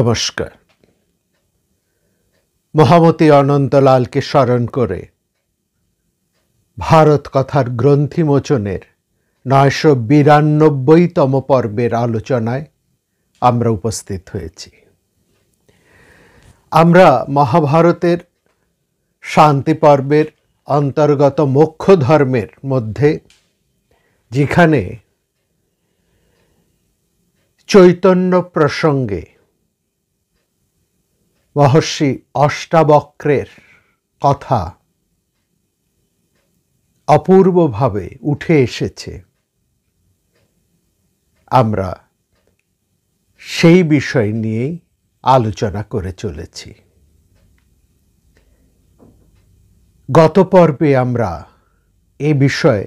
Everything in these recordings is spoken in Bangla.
নমস্কার মহামতি অনন্তলালকে স্মরণ করে ভারত কথার গ্রন্থিমোচনের নয়শো বিরানব্বইতম পর্বের আলোচনায় আমরা উপস্থিত হয়েছি আমরা মহাভারতের শান্তি পর্বের অন্তর্গত মোক্ষ ধর্মের মধ্যে যেখানে চৈতন্য প্রসঙ্গে মহর্ষি অষ্টাবক্রের কথা অপূর্বভাবে উঠে এসেছে আমরা সেই বিষয় নিয়েই আলোচনা করে চলেছি গত পর্বে আমরা এ বিষয়ে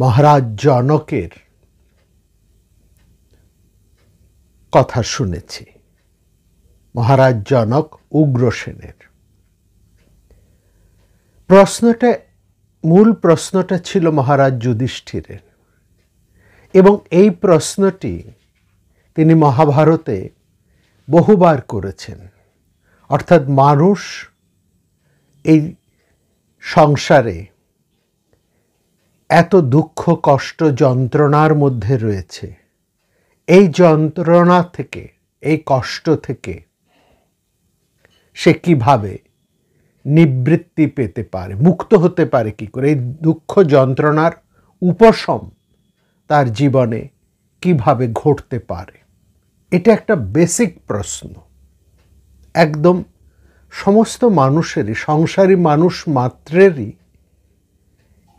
মহারাজ জনকের কথা শুনেছি মহারাজ জনক উগ্রসেনের প্রশ্নটা মূল প্রশ্নটা ছিল মহারাজ যুধিষ্ঠিরের এবং এই প্রশ্নটি তিনি মহাভারতে বহুবার করেছেন অর্থাৎ মানুষ এই সংসারে এত দুঃখ কষ্ট যন্ত্রণার মধ্যে রয়েছে এই যন্ত্রণা থেকে এই কষ্ট থেকে সে কিভাবে নিবৃত্তি পেতে পারে মুক্ত হতে পারে কি করে এই দুঃখ যন্ত্রণার উপশম তার জীবনে কিভাবে ঘটতে পারে এটা একটা বেসিক প্রশ্ন একদম সমস্ত মানুষেরই সংসারী মানুষ মাত্রেরই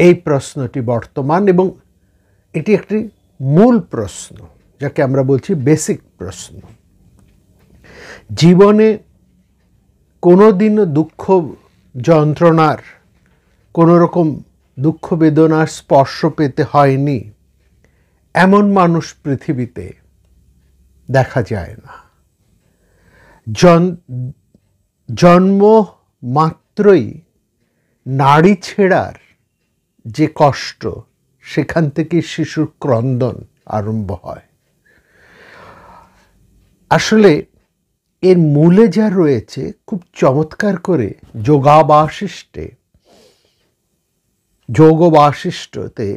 এই প্রশ্নটি বর্তমান এবং এটি একটি মূল প্রশ্ন যাকে আমরা বলছি বেসিক প্রশ্ন জীবনে কোনোদিন দুঃখ যন্ত্রণার কোনো রকম দুঃখ বেদনার স্পর্শ পেতে হয়নি এমন মানুষ পৃথিবীতে দেখা যায় না জন্ম মাত্রই নারী ছেড়ার যে কষ্ট সেখান থেকে শিশুর ক্রন্দন আরম্ভ হয় আসলে এর মূলে যা রয়েছে খুব চমৎকার করে যোগাবাশিষ্টে যোগবাশিষ্টতে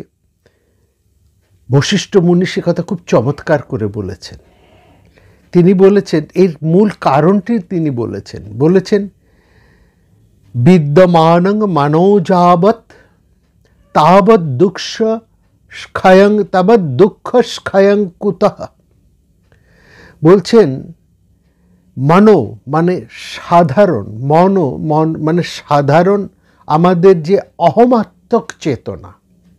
বশিষ্ঠ মুনি সে কথা খুব চমৎকার করে বলেছেন তিনি বলেছেন এর মূল কারণটি তিনি বলেছেন বলেছেন বিদ্যমানং মানোজাবৎ তাবৎ দুঃখ স্খয়ং তাবৎ দুঃখ স্খয়ং কুতঃ বলছেন মনো মানে সাধারণ মন মন মানে সাধারণ আমাদের যে অহমাত্মক চেতনা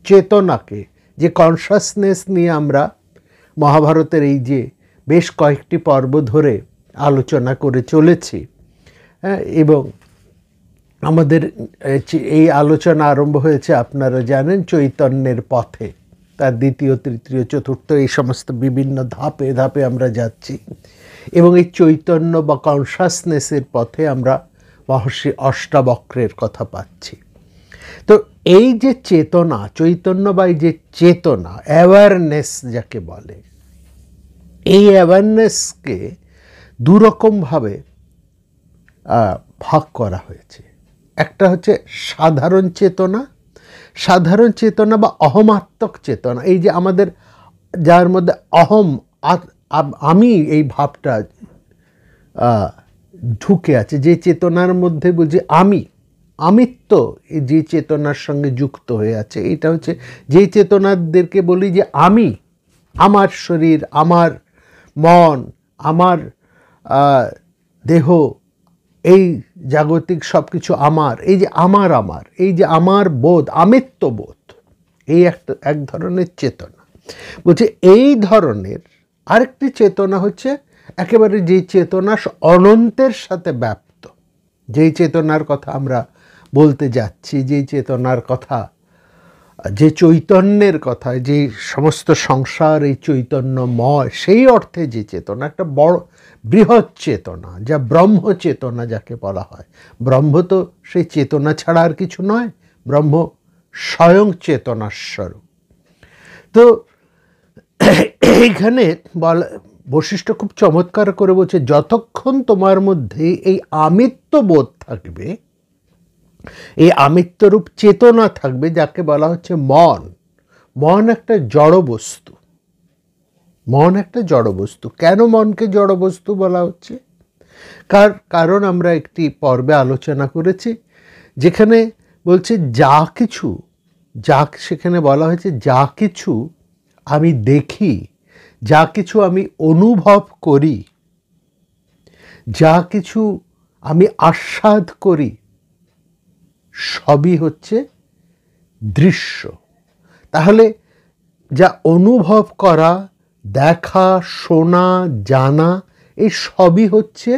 চেতনাকে যে কনসাসনেস নিয়ে আমরা মহাভারতের এই যে বেশ কয়েকটি পর্ব ধরে আলোচনা করে চলেছি হ্যাঁ, এবং আমাদের এই আলোচনা আরম্ভ হয়েছে আপনারা জানেন চৈতন্যের পথে তার দ্বিতীয় তৃতীয় চতুর্থ এই সমস্ত বিভিন্ন ধাপে ধাপে আমরা যাচ্ছি এবং এই চৈতন্য বা কনসাসনেসের পথে আমরা মহর্ষি অষ্টাবক্রের কথা পাচ্ছি তো এই যে চেতনা চৈতন্য বা এই যে চেতনা অ্যাওয়ারনেস যাকে বলে এই অ্যাওয়ারনেসকে দুরকমভাবে ভাগ করা হয়েছে একটা হচ্ছে সাধারণ চেতনা সাধারণ চেতনা বা অহমাত্মক চেতনা এই যে আমাদের যার মধ্যে অহম আমি এই ভাবটা ঢুকে আছে যে চেতনার মধ্যে বলছি আমি আমিত্ব যে চেতনার সঙ্গে যুক্ত হয়ে আছে এটা হচ্ছে যে চেতনাদেরকে বলি যে আমি আমার শরীর আমার মন আমার দেহ এই জাগতিক সব কিছু আমার এই যে আমার আমার এই যে আমার বোধ আমিত্ব বোধ এই একটা এক ধরনের চেতনা বলছে এই ধরনের আরেকটি চেতনা হচ্ছে একেবারে যে চেতনা অনন্তের সাথে ব্যাপ্ত যেই চেতনার কথা আমরা বলতে যাচ্ছি যেই চেতনার কথা যে চৈতন্যের কথা যে সমস্ত সংসার এই চৈতন্যময় সেই অর্থে যে চেতনা একটা বড় বৃহৎ চেতনা যা ব্রহ্ম চেতনা যাকে বলা হয় ব্রহ্ম তো সেই চেতনা ছাড়া আর কিছু নয় ব্রহ্ম স্বয়ং চেতনাস্বরূপ তো এইখানে বলা বৈশিষ্ট্য খুব চমৎকার করে বলছে যতক্ষণ তোমার মধ্যে এই আমিত্ব বোধ থাকবে এই আমিত্বরূপ চেতনা থাকবে যাকে বলা হচ্ছে মন মন একটা জড় বস্তু মন একটা জড় বস্তু কেন মনকে জড় বস্তু বলা হচ্ছে কার কারণ আমরা একটি পর্বে আলোচনা করেছি যেখানে বলছে যা কিছু যা সেখানে বলা হয়েছে যা কিছু আমি দেখি যা কিছু আমি অনুভব করি যা কিছু আমি আস্বাদ করি সবই হচ্ছে দৃশ্য তাহলে যা অনুভব করা দেখা শোনা জানা এই সবই হচ্ছে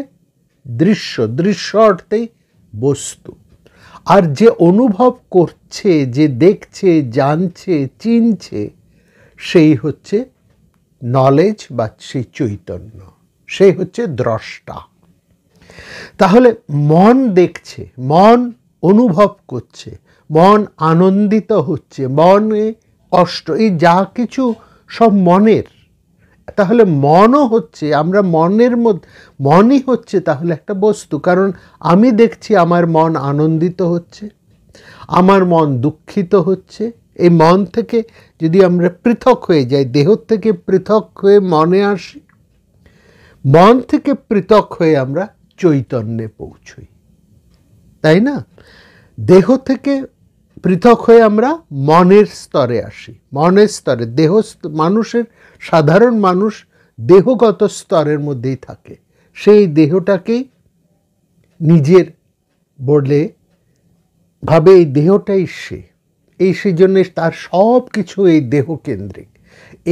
দৃশ্য দৃশ্য অর্থেই বস্তু আর যে অনুভব করছে যে দেখছে জানছে চিনছে সেই হচ্ছে নলেজ বা সেই চৈতন্য সে হচ্ছে দ্রষ্টা তাহলে মন দেখছে মন অনুভব করছে মন আনন্দিত হচ্ছে মনে কষ্ট এই যা কিছু সব মনের তাহলে মনও হচ্ছে আমরা মনের মধ্যে মনই হচ্ছে তাহলে একটা বস্তু কারণ আমি দেখছি আমার মন আনন্দিত হচ্ছে আমার মন দুঃখিত হচ্ছে এই মন থেকে যদি আমরা পৃথক হয়ে যাই দেহ থেকে পৃথক হয়ে মনে আসি মন থেকে পৃথক হয়ে আমরা চৈতন্যে পৌঁছই তাই না দেহ থেকে পৃথক হয়ে আমরা মনের স্তরে আসি মনের স্তরে দেহ মানুষের সাধারণ মানুষ দেহগত স্তরের মধ্যেই থাকে সেই দেহটাকেই নিজের বলে ভাবে এই দেহটাই সে এই সেই জন্যে তার সব কিছু এই দেহকেন্দ্রিক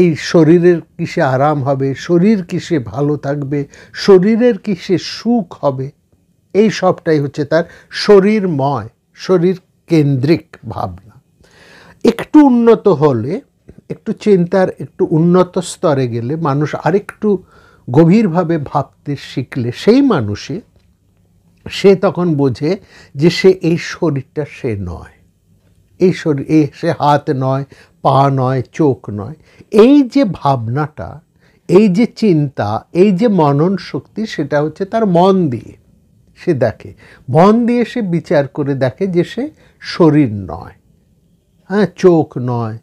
এই শরীরের কিসে আরাম হবে শরীর কিসে ভালো থাকবে শরীরের কিসে সুখ হবে এই সবটাই হচ্ছে তার শরীরময় শরীর কেন্দ্রিক ভাবনা একটু উন্নত হলে একটু চিন্তার একটু উন্নত স্তরে গেলে মানুষ আরেকটু গভীরভাবে ভাবতে শিখলে সেই মানুষে সে তখন বোঝে যে সে এই শরীরটা সে নয় এই শরীর এ সে হাত নয় পা নয় চোখ নয় এই যে ভাবনাটা এই যে চিন্তা এই যে মনন শক্তি সেটা হচ্ছে তার মন দিয়ে সে দেখে মন দিয়ে সে বিচার করে দেখে যে সে শরীর নয় হ্যাঁ চোখ নয়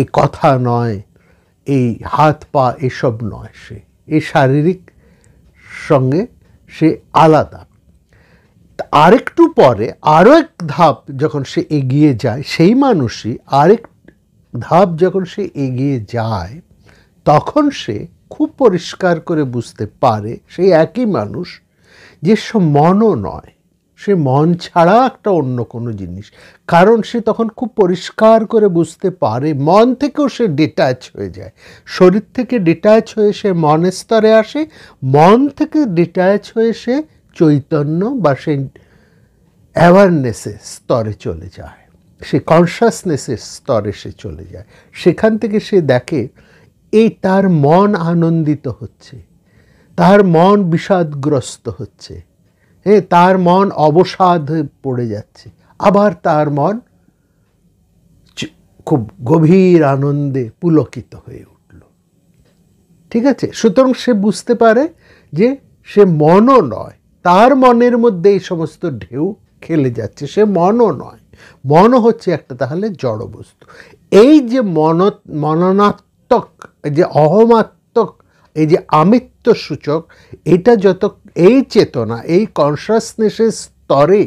এই কথা নয় এই হাত পা এসব নয় সে এই শারীরিক সঙ্গে সে আলাদা আরেকটু পরে আরও এক ধাপ যখন সে এগিয়ে যায় সেই মানুষই আরেক ধাপ যখন সে এগিয়ে যায় তখন সে খুব পরিষ্কার করে বুঝতে পারে সেই একই মানুষ যে সে মনও নয় সে মন ছাড়া একটা অন্য কোনো জিনিস কারণ সে তখন খুব পরিষ্কার করে বুঝতে পারে মন থেকেও সে ডিট্যাচ হয়ে যায় শরীর থেকে ডিট্যাচ হয়ে সে মনের স্তরে আসে মন থেকে ডিট্যাচ হয়ে সে চৈতন্য বা সেই অ্যাওয়ারনেসের স্তরে চলে যায় সে কনসাসনেসের স্তরে সে চলে যায় সেখান থেকে সে দেখে এই তার মন আনন্দিত হচ্ছে তার মন বিষাদগ্রস্ত হচ্ছে হ্যাঁ তার মন অবসাদ হয়ে পড়ে যাচ্ছে আবার তার মন খুব গভীর আনন্দে পুলকিত হয়ে উঠল ঠিক আছে সুতরাং সে বুঝতে পারে যে সে মনও নয় তার মনের মধ্যে এই সমস্ত ঢেউ খেলে যাচ্ছে সে মনও নয় মন হচ্ছে একটা তাহলে জড়বস্তু এই যে মন মননাত্মক যে অহমাত্মক এই যে আমিত্ব সূচক এটা যত এই চেতনা এই কনসাসনেসের স্তরে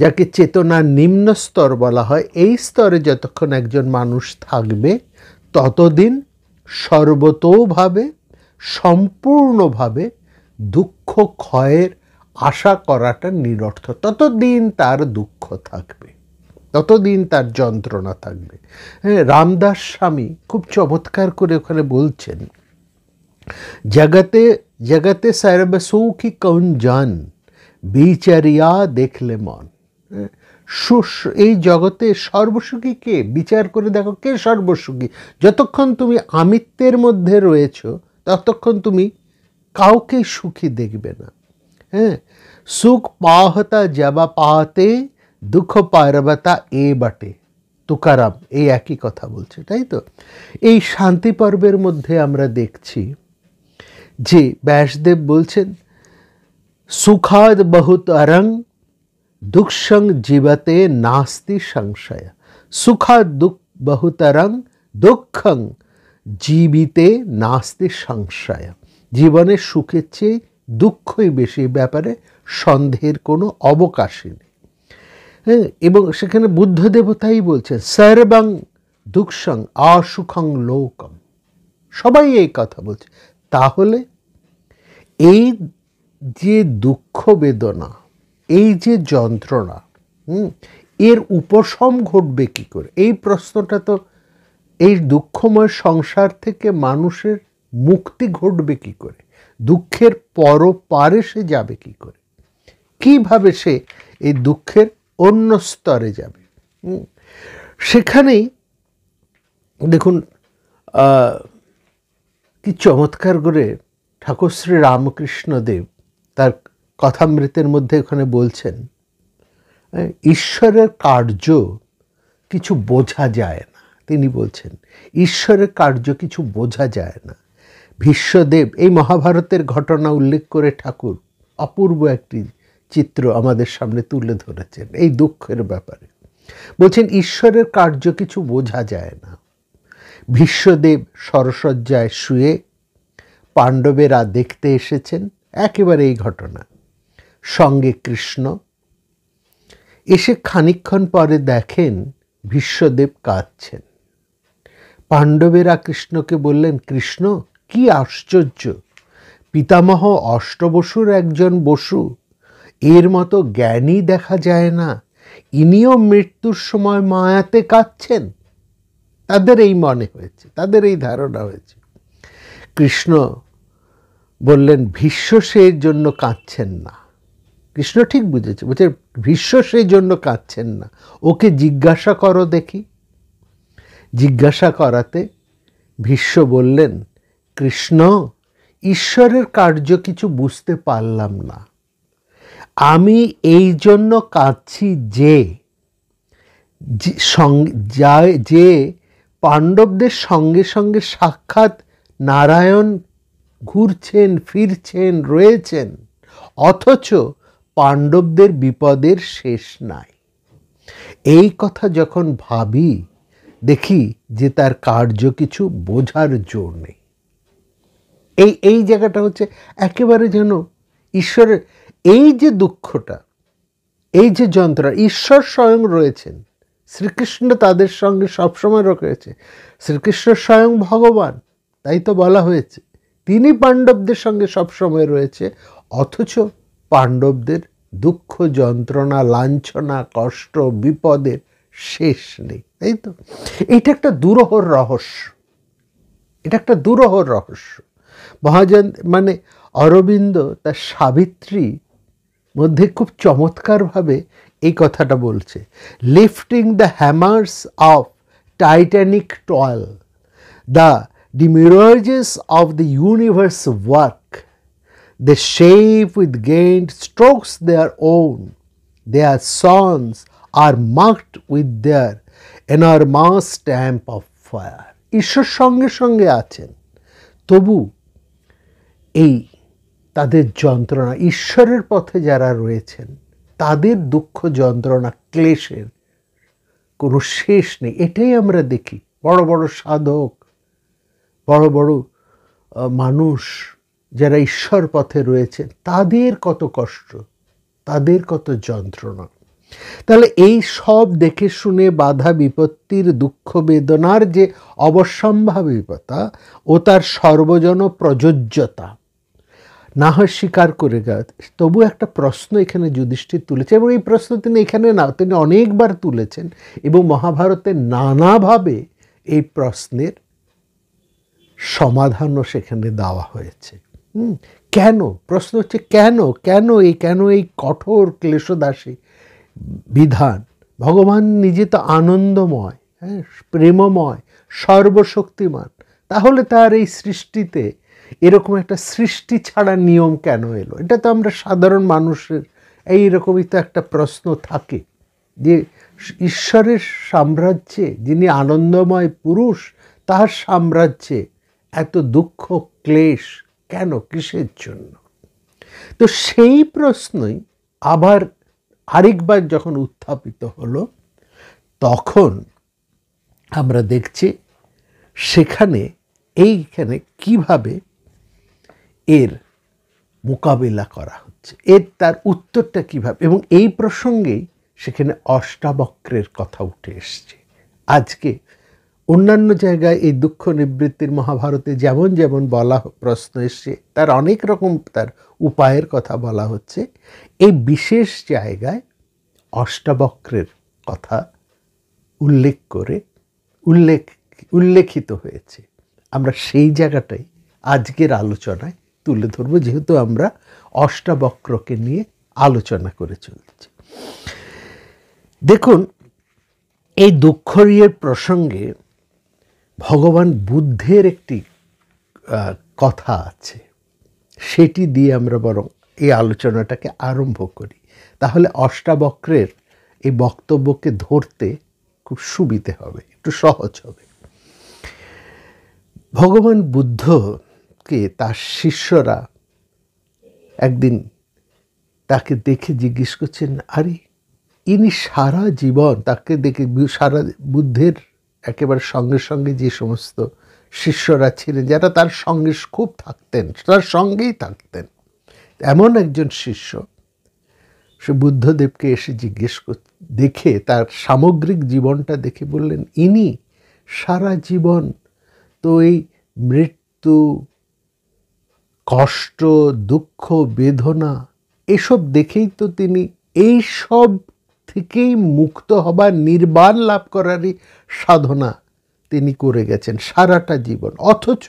যাকে চেতনার নিম্ন স্তর বলা হয় এই স্তরে যতক্ষণ একজন মানুষ থাকবে ততদিন সর্বতোভাবে সম্পূর্ণভাবে দুঃখ ক্ষয়ের আশা করাটা নিরর্থ ততদিন তার দুঃখ থাকবে ততদিন তার যন্ত্রণা থাকবে হ্যাঁ রামদাস স্বামী খুব চমৎকার করে ওখানে বলছেন জগতে জগতে সর্বসৌখী কৌন জান বিচারিয়া দেখলে মন হ্যাঁ, এই জগতে সর্বসুখী কে বিচার করে দেখো কে সর্বসুখী যতক্ষণ তুমি আমিত্বের মধ্যে রয়েছ ততক্ষণ তুমি কাউকে সুখী দেখবে না হ্যাঁ সুখ পাহতা যাবা পাহাতে দুঃখ পারবতা এ বাটে তুকারাম এই একই কথা বলছে তাই তো এই শান্তি পর্বের মধ্যে আমরা দেখছি যে ব্যাসদেব বলছেন সুখাদ বহুত অরং দুঃসং জীবতে নাস্তি সংশয় সুখাদ দুঃখ বহুতরং দুঃখং জীবিতে নাস্তি সংশয় জীবনের সুখের চেয়ে দুঃখই বেশি ব্যাপারে সন্দেহের কোনো অবকাশই নেই হ্যাঁ এবং সেখানে বুদ্ধ দেবতাই বলছেন সর্বাং দুঃসং অসুখং লৌকম সবাই এই কথা বলছে তাহলে এই যে দুঃখ বেদনা এই যে যন্ত্রণা হুম এর উপশম ঘটবে কি করে এই প্রশ্নটা তো এই দুঃখময় সংসার থেকে মানুষের মুক্তি ঘটবে কি করে দুঃখের পরপারে সে যাবে কি করে কিভাবে সে এই দুঃখের অন্য স্তরে যাবে সেখানেই দেখুন কি চমৎকার করে ঠাকুর শ্রী রামকৃষ্ণ দেব তার কথামৃতের মধ্যে এখানে বলছেন ঈশ্বরের কার্য কিছু বোঝা যায় না তিনি বলছেন ঈশ্বরের কার্য কিছু বোঝা যায় না ভীষ্মদেব এই মহাভারতের ঘটনা উল্লেখ করে ঠাকুর অপূর্ব একটি চিত্র আমাদের সামনে তুলে ধরেছেন এই দুঃখের ব্যাপারে বলছেন ঈশ্বরের কার্য কিছু বোঝা যায় না ভীষ্মদেব সরসজ্জায় শুয়ে পাণ্ডবেরা দেখতে এসেছেন একেবারে এই ঘটনা সঙ্গে কৃষ্ণ এসে খানিক্ষণ পরে দেখেন ভীষ্মদেব কাঁদছেন পাণ্ডবেরা কৃষ্ণকে বললেন কৃষ্ণ কি আশ্চর্য পিতামহ অষ্টবসুর একজন বসু এর মতো জ্ঞানী দেখা যায় না ইনিও মৃত্যুর সময় মায়াতে কাঁদছেন তাদের এই মনে হয়েছে তাদের এই ধারণা হয়েছে কৃষ্ণ বললেন ভীষ্ম সেই জন্য কাঁদছেন না কৃষ্ণ ঠিক বুঝেছে বলছে ভীষ্ম সেই জন্য কাঁদছেন না ওকে জিজ্ঞাসা করো দেখি জিজ্ঞাসা করাতে ভীষ্ম বললেন কৃষ্ণ ঈশ্বরের কার্য কিছু বুঝতে পারলাম না আমি এই জন্য কাঁদছি যে যে পাণ্ডবদের সঙ্গে সঙ্গে সাক্ষাৎ নারায়ণ ঘুরছেন ফিরছেন রয়েছেন অথচ পাণ্ডবদের বিপদের শেষ নাই এই কথা যখন ভাবি দেখি যে তার কার্য কিছু বোঝার জোর নেই এই এই জায়গাটা হচ্ছে একেবারে যেন ঈশ্বরের এই যে দুঃখটা এই যে যন্ত্রণা ঈশ্বর স্বয়ং রয়েছেন শ্রীকৃষ্ণ তাদের সঙ্গে সবসময় রয়েছে শ্রীকৃষ্ণ স্বয়ং ভগবান তাই তো বলা হয়েছে তিনি পাণ্ডবদের সঙ্গে সবসময় রয়েছে অথচ পাণ্ডবদের দুঃখ যন্ত্রণা লাঞ্ছনা কষ্ট বিপদের শেষ নেই তাই তো এটা একটা দুরহর রহস্য এটা একটা দুরহর রহস্য মহাজন মানে অরবিন্দ তার সাবিত্রী মধ্যে খুব চমৎকারভাবে এই কথাটা বলছে lifting the hammers of titanic toil the demiurges of the universe work they shape with giant strokes their own their sons are marked with their enormous stamp of fire ঈশ্বর সঙ্গে সঙ্গে আছেন তবু এই তাদের যন্ত্রণা ঈশ্বরের পথে যারা রয়েছেন তাদের দুঃখ যন্ত্রণা ক্লেশের কোনো শেষ নেই এটাই আমরা দেখি বড় বড় সাধক বড় বড় মানুষ যারা ঈশ্বর পথে রয়েছেন তাদের কত কষ্ট তাদের কত যন্ত্রণা তাহলে এই সব দেখে শুনে বাধা বিপত্তির দুঃখ বেদনার যে অবসম্ভাবিকতা ও তার সর্বজন প্রযোজ্যতা না হয় স্বীকার করে গা তবু একটা প্রশ্ন এখানে যুধিষ্ঠির তুলেছে এবং এই প্রশ্ন তিনি এখানে না তিনি অনেকবার তুলেছেন এবং মহাভারতে নানাভাবে এই প্রশ্নের সমাধানও সেখানে দেওয়া হয়েছে কেন প্রশ্ন হচ্ছে কেন কেন এই কেন এই কঠোর ক্লেশদাসী বিধান ভগবান নিজে তো আনন্দময় হ্যাঁ প্রেমময় সর্বশক্তিমান তাহলে তার এই সৃষ্টিতে এরকম একটা সৃষ্টি ছাড়া নিয়ম কেন এলো এটা তো আমরা সাধারণ মানুষের এই রকমই তো একটা প্রশ্ন থাকে যে ঈশ্বরের সাম্রাজ্যে যিনি আনন্দময় পুরুষ তাহার সাম্রাজ্যে এত দুঃখ ক্লেশ কেন কিসের জন্য তো সেই প্রশ্নই আবার আরেকবার যখন উত্থাপিত হলো তখন আমরা দেখছি সেখানে এইখানে কিভাবে এর মোকাবেলা করা হচ্ছে এর তার উত্তরটা কিভাবে এবং এই প্রসঙ্গেই সেখানে অষ্টাবক্রের কথা উঠে এসছে আজকে অন্যান্য জায়গায় এই দুঃখ নিবৃত্তির মহাভারতে যেমন যেমন বলা প্রশ্ন এসছে তার অনেক রকম তার উপায়ের কথা বলা হচ্ছে এই বিশেষ জায়গায় অষ্টাবক্রের কথা উল্লেখ করে উল্লেখ উল্লেখিত হয়েছে আমরা সেই জায়গাটাই আজকের আলোচনায় তুলে ধরব যেহেতু আমরা অষ্টাবক্রকে নিয়ে আলোচনা করে চলেছি দেখুন এই দুঃখরিয়ের প্রসঙ্গে ভগবান বুদ্ধের একটি কথা আছে সেটি দিয়ে আমরা বরং এই আলোচনাটাকে আরম্ভ করি তাহলে অষ্টাবক্রের এই বক্তব্যকে ধরতে খুব সুবিধে হবে একটু সহজ হবে ভগবান বুদ্ধকে তার শিষ্যরা একদিন তাকে দেখে জিজ্ঞেস করছেন আরে ইনি সারা জীবন তাকে দেখে সারা বুদ্ধের একেবারে সঙ্গে সঙ্গে যে সমস্ত শিষ্যরা ছিলেন যারা তার সঙ্গে খুব থাকতেন তার সঙ্গেই থাকতেন এমন একজন শিষ্য সে বুদ্ধদেবকে এসে জিজ্ঞেস দেখে তার সামগ্রিক জীবনটা দেখে বললেন ইনি সারা জীবন তো এই মৃত্যু কষ্ট দুঃখ বেদনা এসব দেখেই তো তিনি এই সব থেকেই মুক্ত হবার নির্বাণ লাভ করারই সাধনা তিনি করে গেছেন সারাটা জীবন অথচ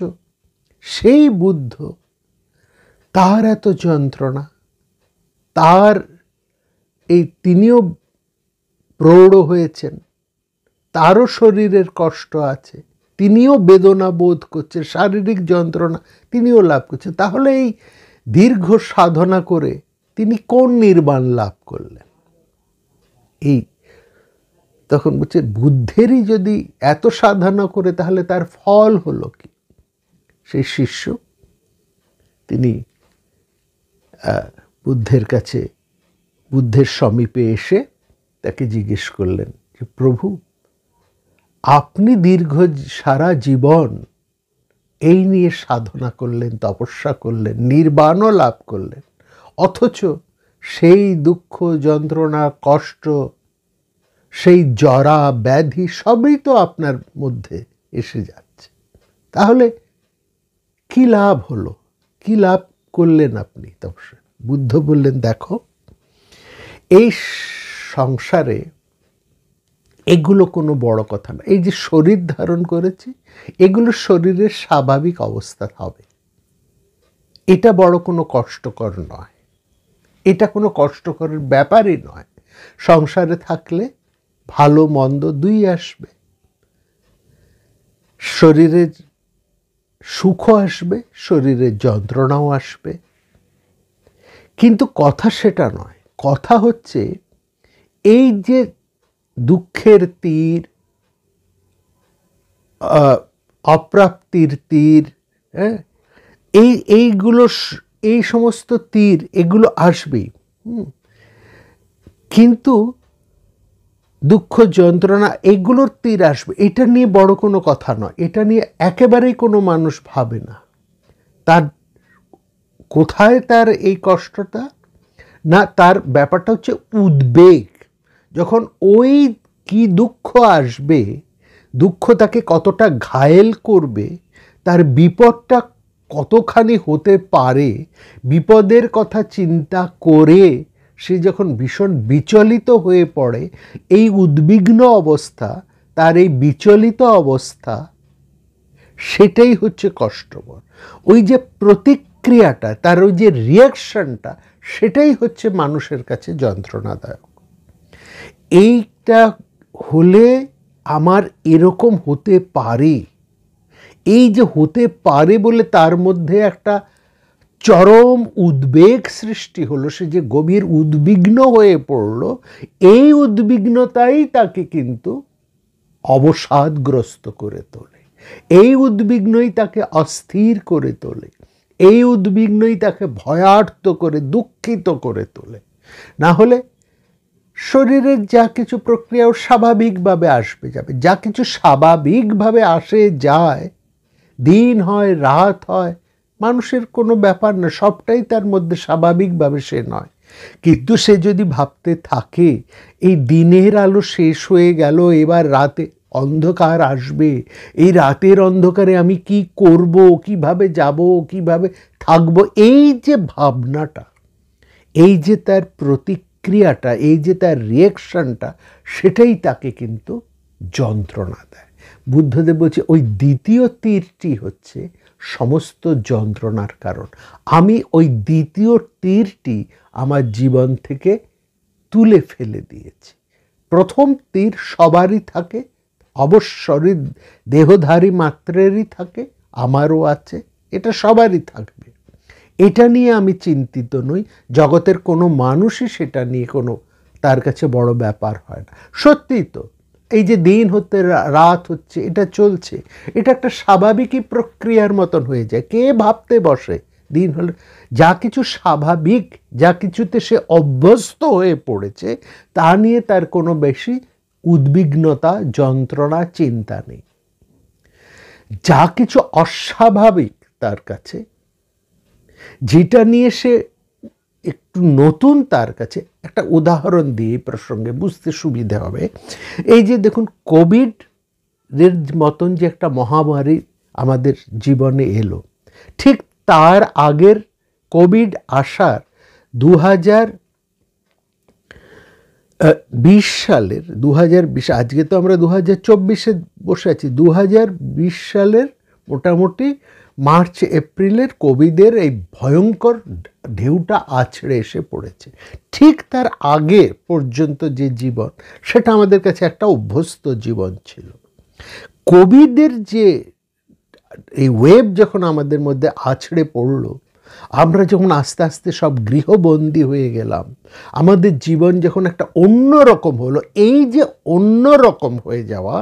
সেই বুদ্ধ তার এত যন্ত্রণা তার এই তিনিও প্রৌঢ় হয়েছেন তারও শরীরের কষ্ট আছে তিনিও বেদনা বোধ করছেন শারীরিক যন্ত্রণা তিনিও লাভ করছেন তাহলে এই দীর্ঘ সাধনা করে তিনি কোন নির্বাণ লাভ করলেন এই তখন বলছে বুদ্ধেরই যদি এত সাধনা করে তাহলে তার ফল হলো কি সেই শিষ্য তিনি বুদ্ধের কাছে বুদ্ধের সমীপে এসে তাকে জিজ্ঞেস করলেন যে প্রভু আপনি দীর্ঘ সারা জীবন এই নিয়ে সাধনা করলেন তপস্যা করলেন নির্বাণও লাভ করলেন অথচ সেই দুঃখ যন্ত্রণা কষ্ট সেই জরা ব্যাধি সবই তো আপনার মধ্যে এসে যাচ্ছে তাহলে কি লাভ হলো কি লাভ করলেন আপনি তপস্যা বুদ্ধ বললেন দেখো এই সংসারে এগুলো কোনো বড় কথা না এই যে শরীর ধারণ করেছি এগুলো শরীরের স্বাভাবিক অবস্থা হবে এটা বড় কোনো কষ্টকর নয় এটা কোনো কষ্টকর ব্যাপারই নয় সংসারে থাকলে ভালো মন্দ দুই আসবে শরীরের সুখও আসবে শরীরের যন্ত্রণাও আসবে কিন্তু কথা সেটা নয় কথা হচ্ছে এই যে দুঃখের তীর অপ্রাপ্তির তীর হ্যাঁ এই এইগুলো এই সমস্ত তীর এগুলো আসবেই কিন্তু দুঃখ যন্ত্রণা এগুলোর তীর আসবে এটা নিয়ে বড় কোনো কথা নয় এটা নিয়ে একেবারেই কোনো মানুষ ভাবে না তার কোথায় তার এই কষ্টটা না তার ব্যাপারটা হচ্ছে উদ্বেগ যখন ওই কি দুঃখ আসবে দুঃখ তাকে কতটা ঘায়েল করবে তার বিপদটা কতখানি হতে পারে বিপদের কথা চিন্তা করে সে যখন ভীষণ বিচলিত হয়ে পড়ে এই উদ্বিগ্ন অবস্থা তার এই বিচলিত অবস্থা সেটাই হচ্ছে কষ্টকর ওই যে প্রতিক্রিয়াটা তার ওই যে রিয়াকশানটা সেটাই হচ্ছে মানুষের কাছে যন্ত্রণাদায়ক এইটা হলে আমার এরকম হতে পারে এই যে হতে পারে বলে তার মধ্যে একটা চরম উদ্বেগ সৃষ্টি হলো সে যে গভীর উদ্বিগ্ন হয়ে পড়ল এই উদ্বিগ্নতাই তাকে কিন্তু অবসাদগ্রস্ত করে তোলে এই উদ্বিগ্নই তাকে অস্থির করে তোলে এই উদ্বিগ্নই তাকে ভয়ার্থ করে দুঃখিত করে তোলে না হলে শরীরের যা কিছু প্রক্রিয়াও স্বাভাবিকভাবে আসবে যাবে যা কিছু স্বাভাবিকভাবে আসে যায় দিন হয় রাত হয় মানুষের কোনো ব্যাপার না সবটাই তার মধ্যে স্বাভাবিকভাবে সে নয় কিন্তু সে যদি ভাবতে থাকে এই দিনের আলো শেষ হয়ে গেল এবার রাতে অন্ধকার আসবে এই রাতের অন্ধকারে আমি কি করব কিভাবে যাব কিভাবে থাকব এই যে ভাবনাটা এই যে তার প্রতিক্রিয়াটা এই যে তার রিয়েকশানটা সেটাই তাকে কিন্তু যন্ত্রণা দেয় বুদ্ধদেব বলছে ওই দ্বিতীয় তীরটি হচ্ছে সমস্ত যন্ত্রণার কারণ আমি ওই দ্বিতীয় তীরটি আমার জীবন থেকে তুলে ফেলে দিয়েছি প্রথম তীর সবারই থাকে অবশ্যই দেহধারী মাত্রেরই থাকে আমারও আছে এটা সবারই থাকবে এটা নিয়ে আমি চিন্তিত নই জগতের কোনো মানুষই সেটা নিয়ে কোনো তার কাছে বড় ব্যাপার হয় না সত্যিই তো এই যে দিন হতে রাত হচ্ছে এটা চলছে এটা একটা স্বাভাবিকই প্রক্রিয়ার মতন হয়ে যায় কে ভাবতে বসে দিন হলে যা কিছু স্বাভাবিক যা কিছুতে সে অভ্যস্ত হয়ে পড়েছে তা নিয়ে তার কোনো বেশি উদ্বিগ্নতা যন্ত্রণা চিন্তা নেই যা কিছু অস্বাভাবিক তার কাছে যেটা নিয়ে সে একটু নতুন তার কাছে একটা উদাহরণ দিয়ে প্রসঙ্গে বুঝতে সুবিধে হবে এই যে দেখুন কোভিড এর মতন যে একটা মহামারী আমাদের জীবনে এলো ঠিক তার আগের কোভিড আসার দু হাজার বিশ সালের দু হাজার বিশ আজকে তো আমরা দু হাজার চব্বিশে বসে আছি দু হাজার বিশ সালের মোটামুটি মার্চ এপ্রিলের কবিদের এই ভয়ঙ্কর ঢেউটা আছড়ে এসে পড়েছে ঠিক তার আগে পর্যন্ত যে জীবন সেটা আমাদের কাছে একটা অভ্যস্ত জীবন ছিল কবিদের যে এই ওয়েব যখন আমাদের মধ্যে আছড়ে পড়ল আমরা যখন আস্তে আস্তে সব গৃহবন্দী হয়ে গেলাম আমাদের জীবন যখন একটা অন্য রকম হলো এই যে অন্য রকম হয়ে যাওয়া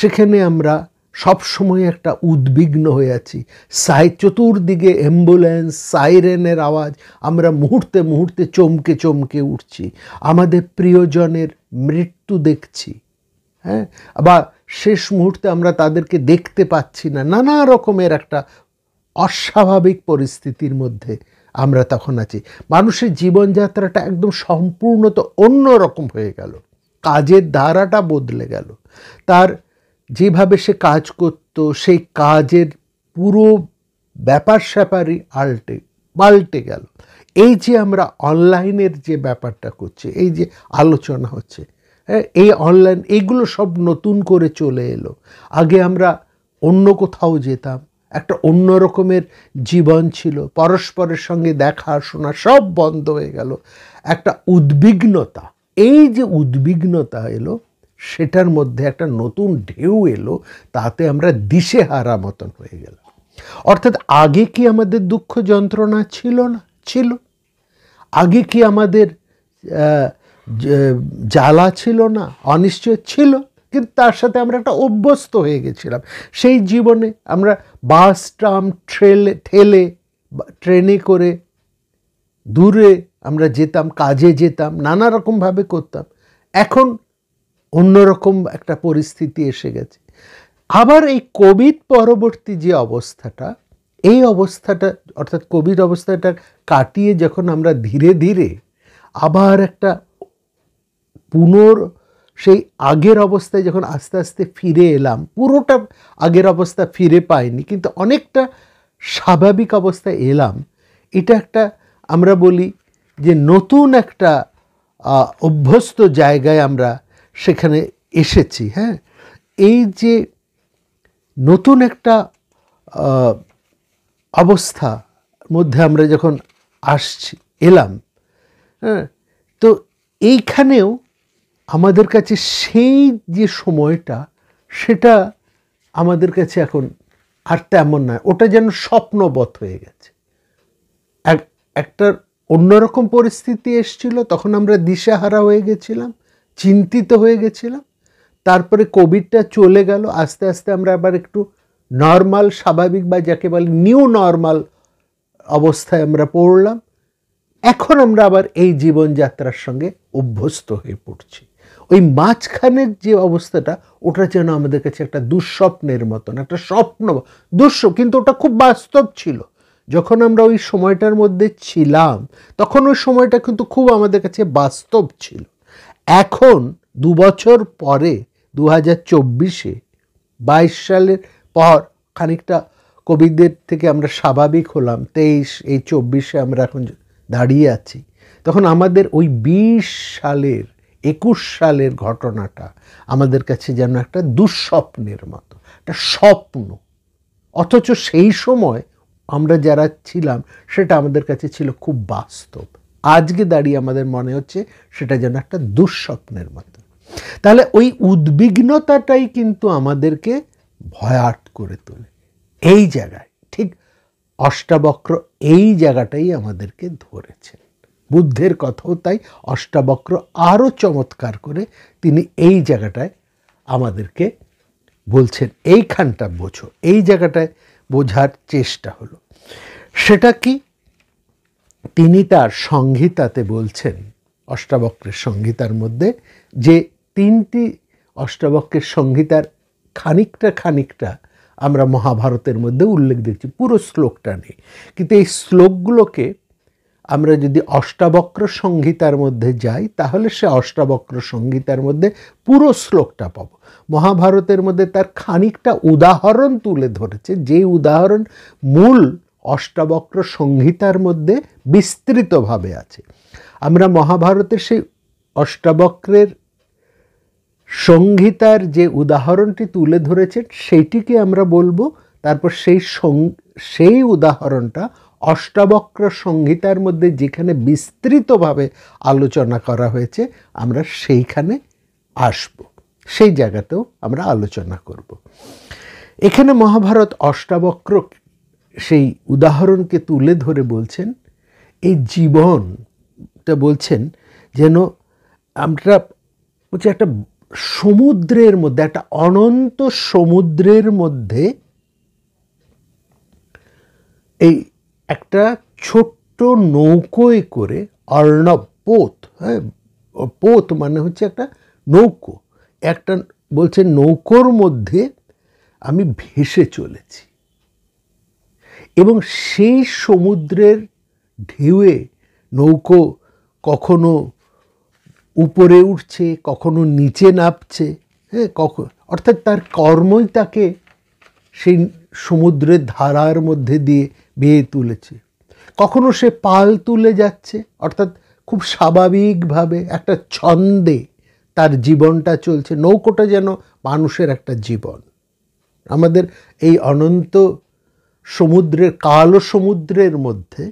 সেখানে আমরা সবসময় একটা উদ্বিগ্ন হয়ে আছি সাই চতুর্দিকে অ্যাম্বুলেন্স সাইরেনের আওয়াজ আমরা মুহূর্তে মুহূর্তে চমকে চমকে উঠছি আমাদের প্রিয়জনের মৃত্যু দেখছি হ্যাঁ বা শেষ মুহূর্তে আমরা তাদেরকে দেখতে পাচ্ছি না নানা রকমের একটা অস্বাভাবিক পরিস্থিতির মধ্যে আমরা তখন আছি মানুষের জীবনযাত্রাটা একদম সম্পূর্ণত অন্য রকম হয়ে গেল কাজের ধারাটা বদলে গেল তার যেভাবে সে কাজ করত সেই কাজের পুরো ব্যাপার স্যাপারই আল্টে পাল্টে গেল এই যে আমরা অনলাইনের যে ব্যাপারটা করছি এই যে আলোচনা হচ্ছে হ্যাঁ এই অনলাইন এইগুলো সব নতুন করে চলে এলো আগে আমরা অন্য কোথাও যেতাম একটা অন্য রকমের জীবন ছিল পরস্পরের সঙ্গে দেখা শোনা সব বন্ধ হয়ে গেল একটা উদ্বিগ্নতা এই যে উদ্বিগ্নতা এলো সেটার মধ্যে একটা নতুন ঢেউ এলো তাতে আমরা দিশে হারা মতন হয়ে গেলাম অর্থাৎ আগে কি আমাদের দুঃখ যন্ত্রণা ছিল না ছিল আগে কি আমাদের জ্বালা ছিল না অনিশ্চয় ছিল কিন্তু তার সাথে আমরা একটা অভ্যস্ত হয়ে গেছিলাম সেই জীবনে আমরা বাস ট্রাম ট্রেলে ঠেলে ট্রেনে করে দূরে আমরা যেতাম কাজে যেতাম নানা রকমভাবে করতাম এখন অন্যরকম একটা পরিস্থিতি এসে গেছে আবার এই কোভিড পরবর্তী যে অবস্থাটা এই অবস্থাটা অর্থাৎ কোভিড অবস্থাটা কাটিয়ে যখন আমরা ধীরে ধীরে আবার একটা পুনর সেই আগের অবস্থায় যখন আস্তে আস্তে ফিরে এলাম পুরোটা আগের অবস্থা ফিরে পাইনি কিন্তু অনেকটা স্বাভাবিক অবস্থায় এলাম এটা একটা আমরা বলি যে নতুন একটা অভ্যস্ত জায়গায় আমরা সেখানে এসেছি হ্যাঁ এই যে নতুন একটা অবস্থা মধ্যে আমরা যখন আসছি এলাম হ্যাঁ তো এইখানেও আমাদের কাছে সেই যে সময়টা সেটা আমাদের কাছে এখন আর তেমন নয় ওটা যেন স্বপ্নবধ হয়ে গেছে এক একটা অন্যরকম পরিস্থিতি এসছিল তখন আমরা দিশাহারা হয়ে গেছিলাম চিন্তিত হয়ে গেছিলাম তারপরে কোভিডটা চলে গেল আস্তে আস্তে আমরা আবার একটু নর্মাল স্বাভাবিক বা যাকে বলে নিউ নর্মাল অবস্থায় আমরা পড়লাম এখন আমরা আবার এই জীবনযাত্রার সঙ্গে অভ্যস্ত হয়ে পড়ছি ওই মাঝখানের যে অবস্থাটা ওটা যেন আমাদের কাছে একটা দুঃস্বপ্নের মতন একটা স্বপ্ন দুঃস্ব কিন্তু ওটা খুব বাস্তব ছিল যখন আমরা ওই সময়টার মধ্যে ছিলাম তখন ওই সময়টা কিন্তু খুব আমাদের কাছে বাস্তব ছিল এখন দু বছর পরে দু হাজার চব্বিশে বাইশ সালের পর খানিকটা কোভিডের থেকে আমরা স্বাভাবিক হলাম তেইশ এই চব্বিশে আমরা এখন দাঁড়িয়ে আছি তখন আমাদের ওই বিশ সালের একুশ সালের ঘটনাটা আমাদের কাছে যেন একটা দুঃস্বপ্নের মতো একটা স্বপ্ন অথচ সেই সময় আমরা যারা ছিলাম সেটা আমাদের কাছে ছিল খুব বাস্তব আজকে দাঁড়িয়ে আমাদের মনে হচ্ছে সেটা যেন একটা দুঃস্বপ্নের মতো তাহলে ওই উদ্বিগ্নতাটাই কিন্তু আমাদেরকে ভয়াট করে তোলে এই জায়গায় ঠিক অষ্টাবক্র এই জায়গাটাই আমাদেরকে ধরেছেন বুদ্ধের কথাও তাই অষ্টাবক্র আরও চমৎকার করে তিনি এই জায়গাটায় আমাদেরকে বলছেন এইখানটা বোঝো এই জায়গাটায় বোঝার চেষ্টা হলো সেটা কি তিনি তার সংহিতাতে বলছেন অষ্টাবক্রের সংহিতার মধ্যে যে তিনটি অষ্টাবক্রের সংহিতার খানিকটা খানিকটা আমরা মহাভারতের মধ্যে উল্লেখ দেখছি পুরো শ্লোকটা নেই কিন্তু এই শ্লোকগুলোকে আমরা যদি অষ্টাবক্র সংহিতার মধ্যে যাই তাহলে সে অষ্টাবক্র সংহিতার মধ্যে পুরো শ্লোকটা পাবো মহাভারতের মধ্যে তার খানিকটা উদাহরণ তুলে ধরেছে যে উদাহরণ মূল অষ্টাবক্র সংহিতার মধ্যে বিস্তৃতভাবে আছে আমরা মহাভারতের সেই অষ্টাবক্রের সংহিতার যে উদাহরণটি তুলে ধরেছেন সেইটিকে আমরা বলবো তারপর সেই সেই উদাহরণটা অষ্টাবক্র সংহিতার মধ্যে যেখানে বিস্তৃতভাবে আলোচনা করা হয়েছে আমরা সেইখানে আসব সেই জায়গাতেও আমরা আলোচনা করব এখানে মহাভারত অষ্টাবক্র সেই উদাহরণকে তুলে ধরে বলছেন এই জীবনটা বলছেন যেন আমরা হচ্ছে একটা সমুদ্রের মধ্যে একটা অনন্ত সমুদ্রের মধ্যে এই একটা ছোট্ট নৌকোয় করে অর্ণব পোত হ্যাঁ পোত মানে হচ্ছে একটা নৌকো একটা বলছে নৌকোর মধ্যে আমি ভেসে চলেছি এবং সেই সমুদ্রের ঢেউয়ে নৌকো কখনো উপরে উঠছে কখনো নিচে নাপছে হ্যাঁ কখন অর্থাৎ তার কর্মই তাকে সেই সমুদ্রের ধারার মধ্যে দিয়ে বেয়ে তুলেছে কখনো সে পাল তুলে যাচ্ছে অর্থাৎ খুব স্বাভাবিকভাবে একটা ছন্দে তার জীবনটা চলছে নৌকোটা যেন মানুষের একটা জীবন আমাদের এই অনন্ত সমুদ্রের কালো সমুদ্রের মধ্যে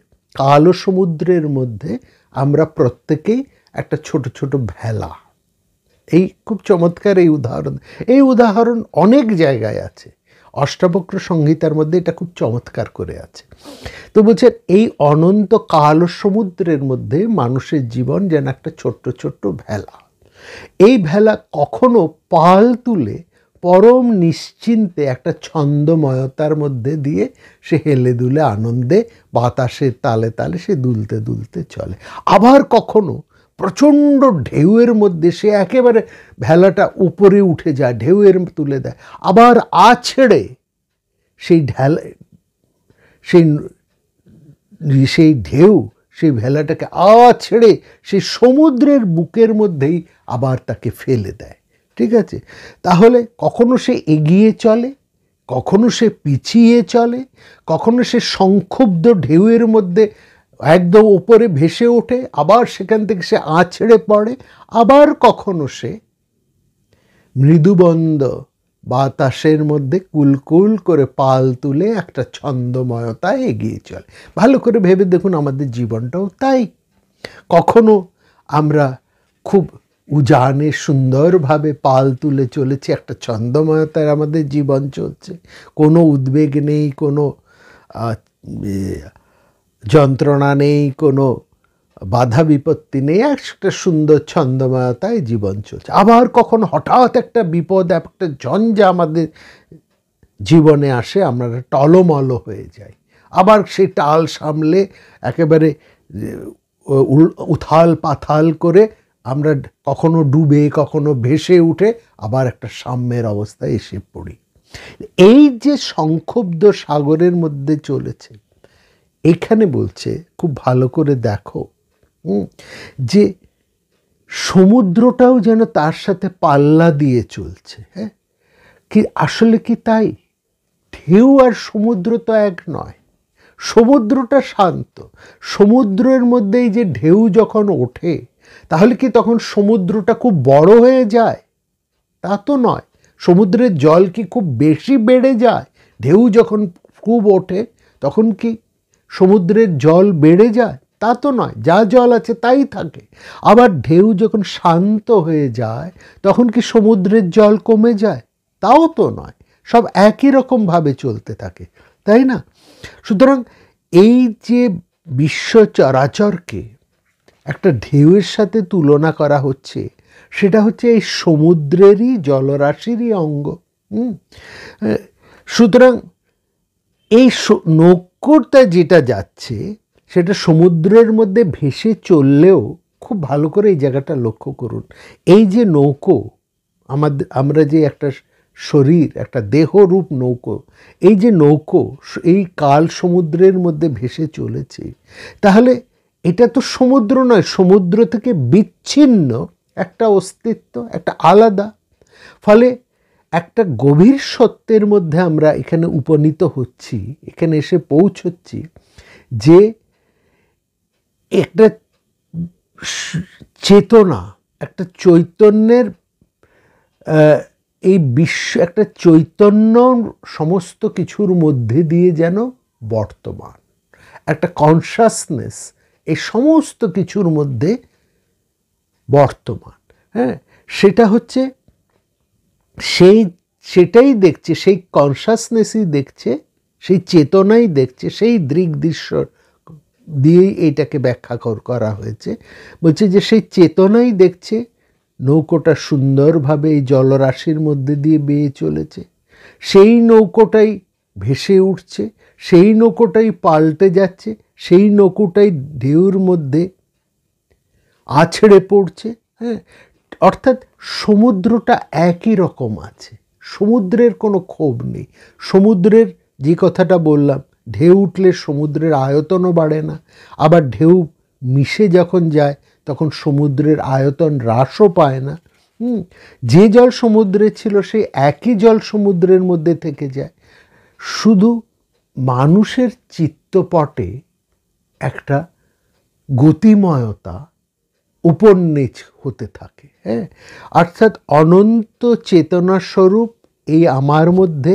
কালো সমুদ্রের মধ্যে আমরা প্রত্যেকেই একটা ছোট ছোট ভেলা এই খুব চমৎকার এই উদাহরণ এই উদাহরণ অনেক জায়গায় আছে অষ্টাবক্র সংহিতার মধ্যে এটা খুব চমৎকার করে আছে তো বলছেন এই অনন্ত কাল সমুদ্রের মধ্যে মানুষের জীবন যেন একটা ছোট্ট ছোট্ট ভেলা এই ভেলা কখনো পাল তুলে পরম নিশ্চিন্তে একটা ছন্দময়তার মধ্যে দিয়ে সে হেলে দুলে আনন্দে বাতাসের তালে তালে সে দুলতে দুলতে চলে আবার কখনো প্রচণ্ড ঢেউয়ের মধ্যে সে একেবারে ভেলাটা উপরে উঠে যায় ঢেউয়ের তুলে দেয় আবার আ ছেড়ে সেই ঢেল সেই সেই ঢেউ সেই ভেলাটাকে আ ছেড়ে সেই সমুদ্রের বুকের মধ্যেই আবার তাকে ফেলে দেয় ঠিক আছে তাহলে কখনো সে এগিয়ে চলে কখনো সে পিছিয়ে চলে কখনো সে সংক্ষুব্ধ ঢেউয়ের মধ্যে একদম ওপরে ভেসে ওঠে আবার সেখান থেকে সে আছড়ে পড়ে আবার কখনো সে মৃদুবন্ধ বাতাসের মধ্যে কুলকুল করে পাল তুলে একটা ছন্দময়তায় এগিয়ে চলে ভালো করে ভেবে দেখুন আমাদের জীবনটাও তাই কখনো আমরা খুব উজানে সুন্দরভাবে পাল তুলে চলেছে একটা ছন্দময়তার আমাদের জীবন চলছে কোনো উদ্বেগ নেই কোনো যন্ত্রণা নেই কোনো বাধা বিপত্তি নেই একটা সুন্দর ছন্দময়তায় জীবন চলছে আবার কখন হঠাৎ একটা বিপদ একটা ঝঞ্ঝা আমাদের জীবনে আসে আমরা টলমল হয়ে যাই আবার সেই টাল সামলে একেবারে উথাল পাথাল করে আমরা কখনো ডুবে কখনো ভেসে উঠে আবার একটা সাম্যের অবস্থায় এসে পড়ি এই যে সংক্ষুব্ধ সাগরের মধ্যে চলেছে এখানে বলছে খুব ভালো করে দেখো যে সমুদ্রটাও যেন তার সাথে পাল্লা দিয়ে চলছে হ্যাঁ কি আসলে কি তাই ঢেউ আর সমুদ্র তো এক নয় সমুদ্রটা শান্ত সমুদ্রের মধ্যেই যে ঢেউ যখন ওঠে তাহলে কি তখন সমুদ্রটা খুব বড় হয়ে যায় তা তো নয় সমুদ্রের জল কি খুব বেশি বেড়ে যায় ঢেউ যখন খুব ওঠে তখন কি সমুদ্রের জল বেড়ে যায় তা তো নয় যা জল আছে তাই থাকে আবার ঢেউ যখন শান্ত হয়ে যায় তখন কি সমুদ্রের জল কমে যায় তাও তো নয় সব একই রকমভাবে চলতে থাকে তাই না সুতরাং এই যে বিশ্ব চরাচরকে একটা ঢেউয়ের সাথে তুলনা করা হচ্ছে সেটা হচ্ছে এই সমুদ্রেরই জলরাশিরই অঙ্গ সুতরাং এই নৌকরটা যেটা যাচ্ছে সেটা সমুদ্রের মধ্যে ভেসে চললেও খুব ভালো করে এই জায়গাটা লক্ষ্য করুন এই যে নৌকো আমাদের আমরা যে একটা শরীর একটা দেহরূপ নৌকো এই যে নৌকো এই কাল সমুদ্রের মধ্যে ভেসে চলেছে তাহলে এটা তো সমুদ্র নয় সমুদ্র থেকে বিচ্ছিন্ন একটা অস্তিত্ব একটা আলাদা ফলে একটা গভীর সত্যের মধ্যে আমরা এখানে উপনীত হচ্ছি এখানে এসে পৌঁছচ্ছি যে একটা চেতনা একটা চৈতন্যের এই বিশ্ব একটা চৈতন্য সমস্ত কিছুর মধ্যে দিয়ে যেন বর্তমান একটা কনসাসনেস এই সমস্ত কিছুর মধ্যে বর্তমান হ্যাঁ সেটা হচ্ছে সেই সেটাই দেখছে সেই কনসাসনেসই দেখছে সেই চেতনাই দেখছে সেই দৃক দৃশ্য দিয়েই এইটাকে ব্যাখ্যা করা হয়েছে বলছে যে সেই চেতনাই দেখছে নৌকোটা সুন্দরভাবে এই জলরাশির মধ্যে দিয়ে বেয়ে চলেছে সেই নৌকোটাই ভেসে উঠছে সেই নৌকোটাই পাল্টে যাচ্ছে সেই নৌকোটাই ঢেউর মধ্যে আছড়ে পড়ছে হ্যাঁ অর্থাৎ সমুদ্রটা একই রকম আছে সমুদ্রের কোনো ক্ষোভ নেই সমুদ্রের যে কথাটা বললাম ঢেউ উঠলে সমুদ্রের আয়তনও বাড়ে না আবার ঢেউ মিশে যখন যায় তখন সমুদ্রের আয়তন হ্রাসও পায় না যে জল সমুদ্রে ছিল সেই একই জল সমুদ্রের মধ্যে থেকে যায় শুধু মানুষের চিত্তপটে একটা গতিময়তা উপর হতে থাকে হ্যাঁ অর্থাৎ অনন্ত চেতনাস্বরূপ এই আমার মধ্যে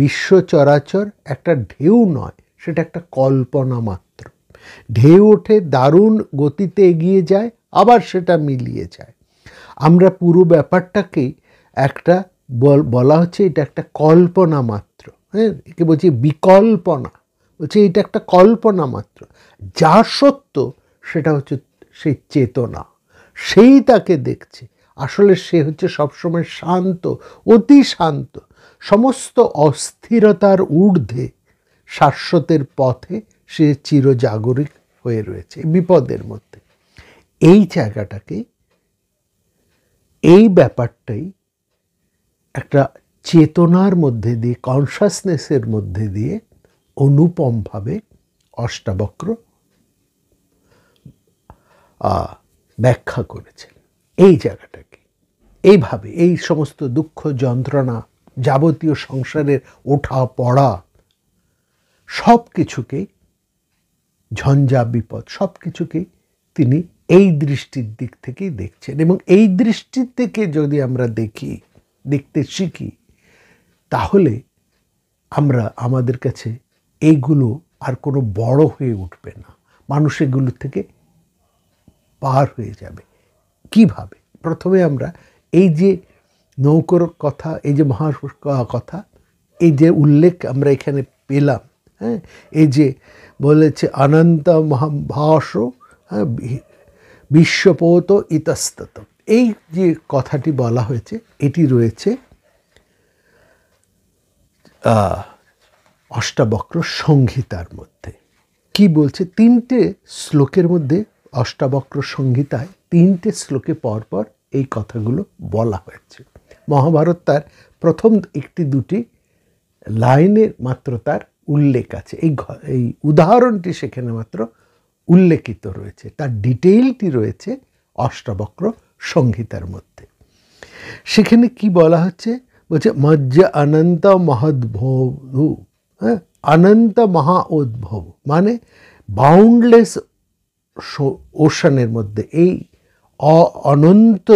বিশ্ব চরাচর একটা ঢেউ নয় সেটা একটা কল্পনা মাত্র ঢেউ ওঠে দারুণ গতিতে এগিয়ে যায় আবার সেটা মিলিয়ে যায় আমরা পুরো ব্যাপারটাকেই একটা বলা হচ্ছে এটা একটা কল্পনা মাত্র হ্যাঁ একে বলছি বিকল্পনা বলছে এটা একটা কল্পনা মাত্র যা সত্য সেটা হচ্ছে সেই চেতনা সেই তাকে দেখছে আসলে সে হচ্ছে সবসময় শান্ত অতি শান্ত সমস্ত অস্থিরতার ঊর্ধ্বে শাশ্বতের পথে সে চিরজাগরিক হয়ে রয়েছে বিপদের মধ্যে এই জায়গাটাকে এই ব্যাপারটাই একটা চেতনার মধ্যে দিয়ে কনসাসনেসের মধ্যে দিয়ে অনুপমভাবে অষ্টাবক্র ব্যাখ্যা করেছেন এই জায়গাটাকে এইভাবে এই সমস্ত দুঃখ যন্ত্রণা যাবতীয় সংসারের ওঠা পড়া সব কিছুকেই ঝঞ্ঝা বিপদ সব কিছুকেই তিনি এই দৃষ্টির দিক থেকেই দেখছেন এবং এই দৃষ্টির থেকে যদি আমরা দেখি দেখতে শিখি তাহলে আমরা আমাদের কাছে এইগুলো আর কোনো বড় হয়ে উঠবে না মানুষ এগুলোর থেকে পার হয়ে যাবে কিভাবে প্রথমে আমরা এই যে নৌকর কথা এই যে মহা কথা এই যে উল্লেখ আমরা এখানে পেলাম হ্যাঁ এই যে বলেছে অনন্ত মহাভাস হ্যাঁ বিশ্বপোত ইতস্তত এই যে কথাটি বলা হয়েছে এটি রয়েছে অষ্টাবক্র সংহিতার মধ্যে কি বলছে তিনটে শ্লোকের মধ্যে অষ্টাবক্র সংহিতায় তিনটে শ্লোকে পরপর এই কথাগুলো বলা হয়েছে মহাভারত তার প্রথম একটি দুটি লাইনের মাত্র তার উল্লেখ আছে এই এই উদাহরণটি সেখানে মাত্র উল্লেখিত রয়েছে তার ডিটেইলটি রয়েছে অষ্টাবক্র সংহিতার মধ্যে সেখানে কি বলা হচ্ছে বলছে মজ্জ অনন্ত মহদ্ভব হ্যাঁ অনন্ত মহা উদ্ভব মানে বাউন্ডলেস ওশানের মধ্যে এই অনন্ত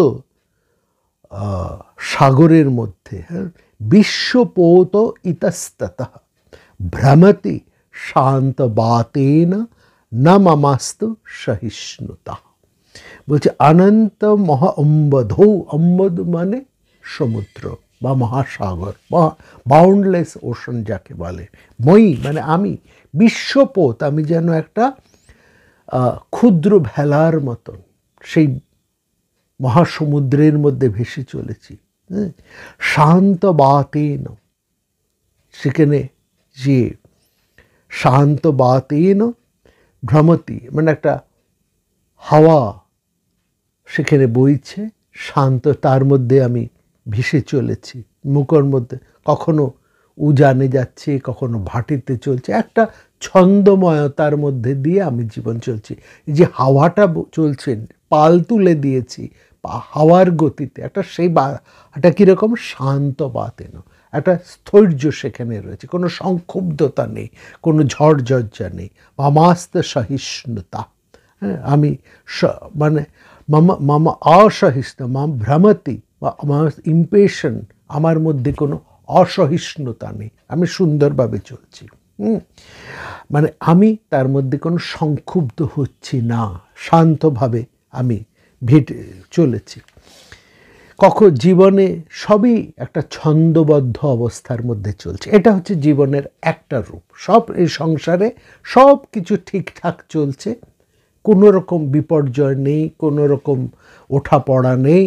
সাগরের মধ্যে হ্যাঁ বিশ্বপোত ইতস্তত ভ্রমতি শান্ত বাতেন না মামাস্তু সহিষ্ণুতা বলছে অনন্ত মহা অম্বধৌ অম্বধ মানে সমুদ্র বা মহাসাগর বাউন্ডলেস ওশন যাকে বলে মই মানে আমি বিশ্বপথ আমি যেন একটা ক্ষুদ্র ভেলার মতন সেই মহাসমুদ্রের মধ্যে ভেসে চলেছি শান্ত বাতেন সেখানে যে শান্ত বাতেন ভ্রমতি মানে একটা হাওয়া সেখানে বইছে শান্ত তার মধ্যে আমি ভেসে চলেছি মুখর মধ্যে কখনো উজানে যাচ্ছে কখনো ভাটিতে চলছে একটা ছন্দময়তার মধ্যে দিয়ে আমি জীবন চলছি যে হাওয়াটা চলছে পাল তুলে দিয়েছি হাওয়ার গতিতে একটা সেই বা একটা কীরকম শান্ত বাতেন একটা স্থৈর্য সেখানে রয়েছে কোনো সংক্ষুব্ধতা নেই কোনো ঝড় জর্জা নেই মামাস্ত সহিষ্ণুতা হ্যাঁ আমি মানে মামা মামা অসহিষ্ণু মাম ভ্রমতি বা আমার ইম্পেশন আমার মধ্যে কোনো অসহিষ্ণুতা নেই আমি সুন্দরভাবে চলছি মানে আমি তার মধ্যে কোনো সংক্ষুব্ধ হচ্ছি না শান্তভাবে আমি ভেটে চলেছি কখন জীবনে সবই একটা ছন্দবদ্ধ অবস্থার মধ্যে চলছে এটা হচ্ছে জীবনের একটা রূপ সব এই সংসারে সব কিছু ঠিকঠাক চলছে কোনো রকম বিপর্যয় নেই কোনো রকম ওঠা পড়া নেই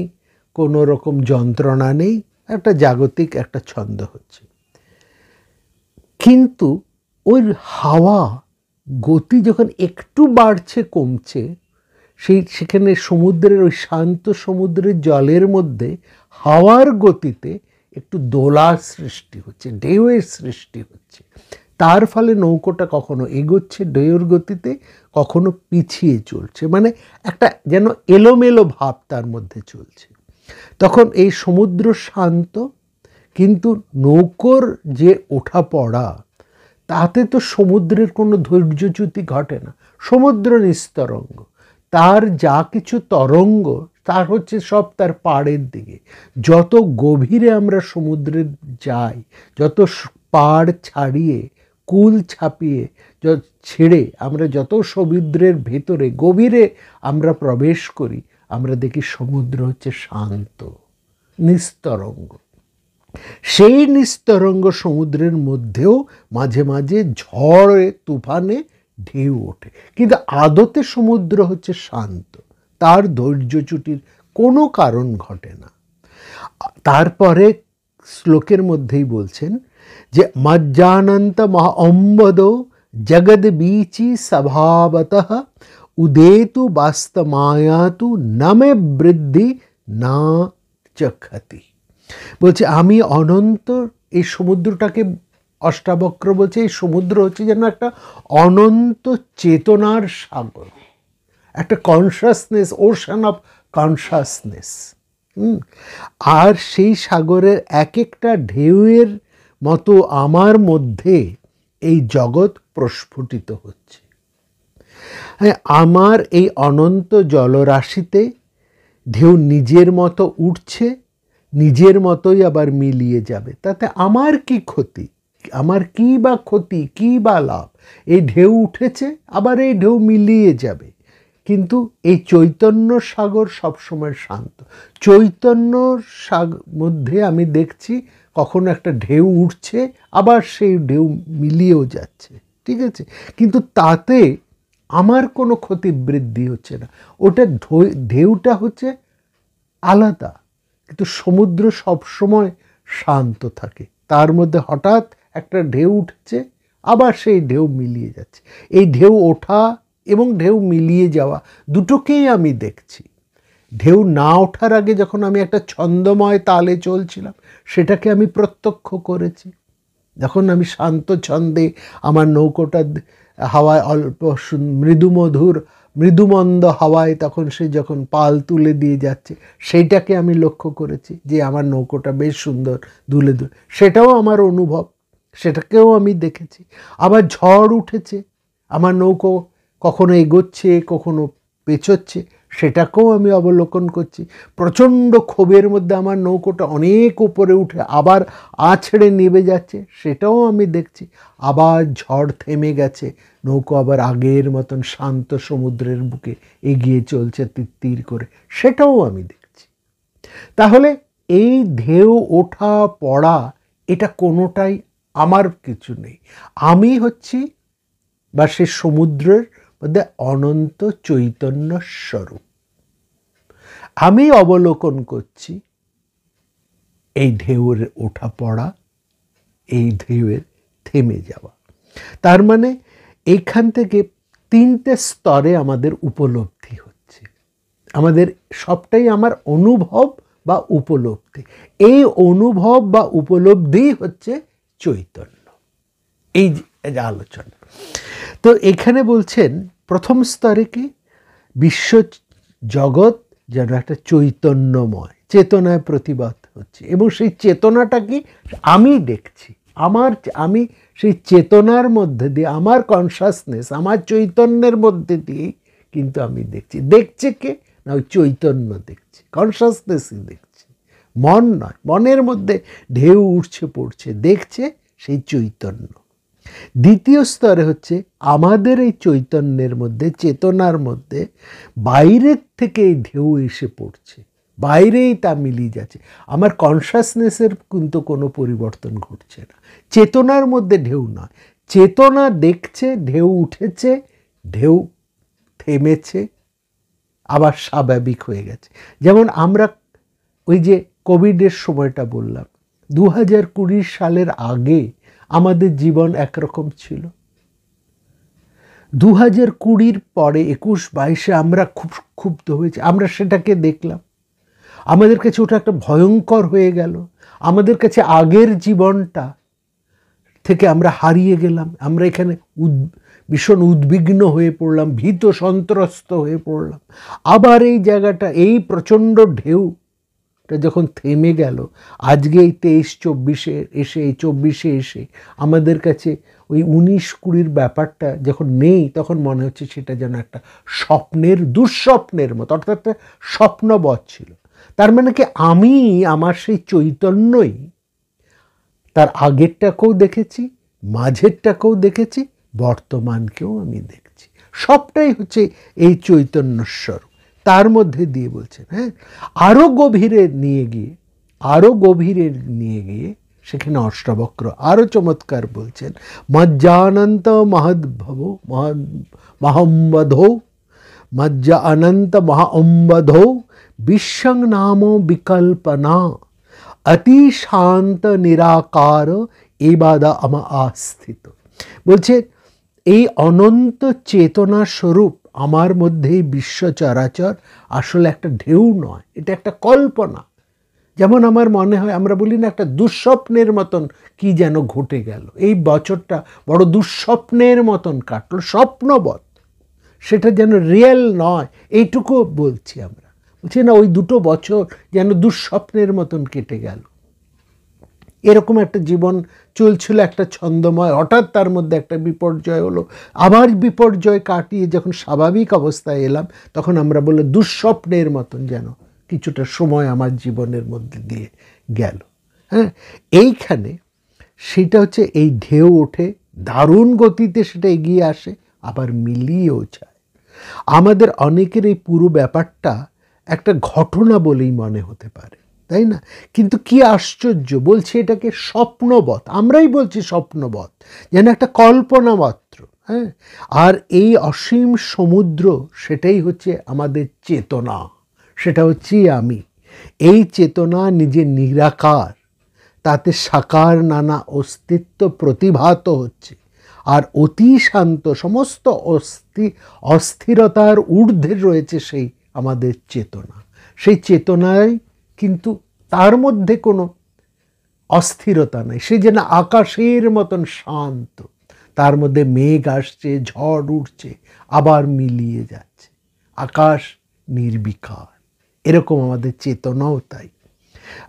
কোনো রকম যন্ত্রণা নেই একটা জাগতিক একটা ছন্দ হচ্ছে কিন্তু ওই হাওয়া গতি যখন একটু বাড়ছে কমছে সেই সেখানে সমুদ্রের ওই শান্ত সমুদ্রের জলের মধ্যে হাওয়ার গতিতে একটু দোলার সৃষ্টি হচ্ছে ঢেউয়ের সৃষ্টি হচ্ছে তার ফলে নৌকোটা কখনো এগোচ্ছে ঢেউর গতিতে কখনো পিছিয়ে চলছে মানে একটা যেন এলোমেলো ভাব তার মধ্যে চলছে তখন এই সমুদ্র শান্ত কিন্তু নৌকোর যে ওঠা পড়া তাতে তো সমুদ্রের কোনো ধৈর্যচ্যুতি ঘটে না সমুদ্র নিস্তরঙ্গ তার যা কিছু তরঙ্গ তার হচ্ছে সব তার পাড়ের দিকে যত গভীরে আমরা সমুদ্রে যাই যত পাড় ছাড়িয়ে কুল ছাপিয়ে ছেড়ে আমরা যত সমুদ্রের ভেতরে গভীরে আমরা প্রবেশ করি আমরা দেখি সমুদ্র হচ্ছে শান্ত নিস্তরঙ্গ সেই নিস্তরঙ্গ সমুদ্রের মধ্যেও মাঝে মাঝে ঝড়ে তুফানে ঢেউ ওঠে কিন্তু আদতে সমুদ্র হচ্ছে শান্ত তার ধৈর্যচ্যুটির কোনো কারণ ঘটে না তারপরে শ্লোকের মধ্যেই বলছেন যে মজ্জানন্ত মহা অম্বদ জগদ্বীচি স্বভাবত उदेतु বাস্তমায়া তু নামে বৃদ্ধি না চক্ষাতি বলছে আমি অনন্ত এই সমুদ্রটাকে অষ্টাবক্র বলছে এই সমুদ্র হচ্ছে যেন একটা অনন্ত চেতনার সাগর একটা কনসাসনেস ওশান অফ কনসাসনেস আর সেই সাগরের এক একটা ঢেউয়ের মতো আমার মধ্যে এই জগৎ প্রস্ফুটিত হচ্ছে হ্যাঁ, আমার এই অনন্ত জলরাশিতে ঢেউ নিজের মতো উঠছে নিজের মতোই আবার মিলিয়ে যাবে তাতে আমার কি ক্ষতি আমার কি বা ক্ষতি কি বা লাভ এই ঢেউ উঠেছে আবার এই ঢেউ মিলিয়ে যাবে কিন্তু এই চৈতন্য সাগর সবসময় শান্ত চৈতন্য সাগর মধ্যে আমি দেখছি কখনো একটা ঢেউ উঠছে আবার সেই ঢেউ মিলিয়েও যাচ্ছে ঠিক আছে কিন্তু তাতে আমার কোনো ক্ষতি বৃদ্ধি হচ্ছে না ওটা ঢেউটা হচ্ছে আলাদা কিন্তু সমুদ্র সবসময় শান্ত থাকে তার মধ্যে হঠাৎ একটা ঢেউ উঠছে আবার সেই ঢেউ মিলিয়ে যাচ্ছে এই ঢেউ ওঠা এবং ঢেউ মিলিয়ে যাওয়া দুটোকেই আমি দেখছি ঢেউ না ওঠার আগে যখন আমি একটা ছন্দময় তালে চলছিলাম সেটাকে আমি প্রত্যক্ষ করেছি যখন আমি শান্ত ছন্দে আমার নৌকোটা হাওয়ায় অল্প মৃদুমধুর মৃদুমন্দ হাওয়ায় তখন সে যখন পাল তুলে দিয়ে যাচ্ছে সেইটাকে আমি লক্ষ্য করেছি যে আমার নৌকোটা বেশ সুন্দর দুলে দুলে সেটাও আমার অনুভব সেটাকেও আমি দেখেছি আবার ঝড় উঠেছে আমার নৌকো কখনো এগোচ্ছে কখনো পেছোচ্ছে সেটাকেও আমি অবলোকন করছি প্রচণ্ড ক্ষোভের মধ্যে আমার নৌকোটা অনেক উপরে উঠে আবার আছড়ে নেবে যাচ্ছে সেটাও আমি দেখছি আবার ঝড় থেমে গেছে নৌকো আবার আগের মতন শান্ত সমুদ্রের বুকে এগিয়ে চলছে তীর করে সেটাও আমি দেখছি তাহলে এই ঢেউ ওঠা পড়া এটা কোনোটাই আমার কিছু নেই আমি হচ্ছি বা সে সমুদ্রের মধ্যে অনন্ত চৈতন্য স্বরূপ আমি অবলোকন করছি এই ঢেউয়ের ওঠা পড়া এই ঢেউয়ের থেমে যাওয়া তার মানে এইখান থেকে তিনটে স্তরে আমাদের উপলব্ধি হচ্ছে আমাদের সবটাই আমার অনুভব বা উপলব্ধি এই অনুভব বা উপলব্ধি হচ্ছে চৈতন্য এই আলোচনা তো এখানে বলছেন প্রথম স্তরে কি বিশ্ব জগৎ যেন একটা চৈতন্যময় চেতনায় প্রতিবাদ হচ্ছে এবং সেই চেতনাটা কি আমি দেখছি আমার আমি সেই চেতনার মধ্যে দিয়ে আমার কনসাসনেস আমার চৈতন্যের মধ্যে দিয়েই কিন্তু আমি দেখছি দেখছে কে না ওই চৈতন্য দেখছি কনসাসনেসই দেখছি মন নয় মনের মধ্যে ঢেউ উঠছে পড়ছে দেখছে সেই চৈতন্য দ্বিতীয় স্তরে হচ্ছে আমাদের এই চৈতন্যের মধ্যে চেতনার মধ্যে বাইরের থেকে এই ঢেউ এসে পড়ছে বাইরেই তা মিলিয়ে যাচ্ছে আমার কনসাসনেসের কিন্তু কোনো পরিবর্তন ঘটছে না চেতনার মধ্যে ঢেউ নয় চেতনা দেখছে ঢেউ উঠেছে ঢেউ থেমেছে আবার স্বাভাবিক হয়ে গেছে যেমন আমরা ওই যে কোভিডের সময়টা বললাম দু হাজার কুড়ির সালের আগে আমাদের জীবন একরকম ছিল দু হাজার কুড়ির পরে একুশ বাইশে আমরা খুব ক্ষুব্ধ হয়েছি আমরা সেটাকে দেখলাম আমাদের কাছে ওটা একটা ভয়ঙ্কর হয়ে গেল আমাদের কাছে আগের জীবনটা থেকে আমরা হারিয়ে গেলাম আমরা এখানে উদ ভীষণ উদ্বিগ্ন হয়ে পড়লাম ভীত সন্ত্রস্ত হয়ে পড়লাম আবার এই জায়গাটা এই প্রচণ্ড ঢেউ এটা যখন থেমে গেল আজকে এই তেইশ চব্বিশে এসে এই চব্বিশে এসে আমাদের কাছে ওই উনিশ কুড়ির ব্যাপারটা যখন নেই তখন মনে হচ্ছে সেটা যেন একটা স্বপ্নের দুঃস্বপ্নের মতো অর্থাৎ একটা স্বপ্নবধ ছিল তার মানে কি আমি আমার সেই চৈতন্যই তার আগেরটাকেও দেখেছি মাঝেরটাকেও দেখেছি বর্তমানকেও আমি দেখছি সবটাই হচ্ছে এই চৈতন্যস্বর তার মধ্যে দিয়ে বলছেন হ্যাঁ আরও গভীরে নিয়ে গিয়ে আরও গভীরে নিয়ে গিয়ে সেখানে অষ্টবক্র আরও চমৎকার বলছেন মজ্জানন্ত মহদ্ভব মহম্বধৌ মজ্জা অনন্ত মহাম্বধ বিশ্বং নাম বিকল্পনা অতি শান্ত নিরাকার এবাদা আমা আস্থিত বলছে এই অনন্ত চেতনা স্বরূপ আমার মধ্যে বিশ্ব চরাচর আসলে একটা ঢেউ নয় এটা একটা কল্পনা যেমন আমার মনে হয় আমরা বলি না একটা দুঃস্বপ্নের মতন কি যেন ঘটে গেল এই বছরটা বড় দুঃস্বপ্নের মতন কাটলো স্বপ্নবধ সেটা যেন রিয়েল নয় এইটুকু বলছি আমরা বলছি না ওই দুটো বছর যেন দুঃস্বপ্নের মতন কেটে গেল এরকম একটা জীবন চলছিল একটা ছন্দময় হঠাৎ তার মধ্যে একটা বিপর্যয় হলো আবার বিপর্যয় কাটিয়ে যখন স্বাভাবিক অবস্থায় এলাম তখন আমরা বলে দুঃস্বপ্নের মতন যেন কিছুটা সময় আমার জীবনের মধ্যে দিয়ে গেল হ্যাঁ এইখানে সেটা হচ্ছে এই ঢেউ ওঠে দারুণ গতিতে সেটা এগিয়ে আসে আবার মিলিয়েও যায় আমাদের অনেকের এই পুরো ব্যাপারটা একটা ঘটনা বলেই মনে হতে পারে তাই না কিন্তু কি আশ্চর্য বলছে এটাকে স্বপ্নবধ আমরাই বলছি স্বপ্নবধ যেন একটা কল্পনা মাত্র হ্যাঁ আর এই অসীম সমুদ্র সেটাই হচ্ছে আমাদের চেতনা সেটা হচ্ছে আমি এই চেতনা নিজে নিরাকার তাতে সাকার নানা অস্তিত্ব প্রতিভাত হচ্ছে আর অতি শান্ত সমস্ত অস্থি অস্থিরতার ঊর্ধ্বে রয়েছে সেই আমাদের চেতনা সেই চেতনায় কিন্তু তার মধ্যে কোনো অস্থিরতা নাই সে যেন আকাশের মতন শান্ত তার মধ্যে মেঘ আসছে ঝড় উঠছে আবার মিলিয়ে যাচ্ছে আকাশ নির্বিকার এরকম আমাদের চেতনাও তাই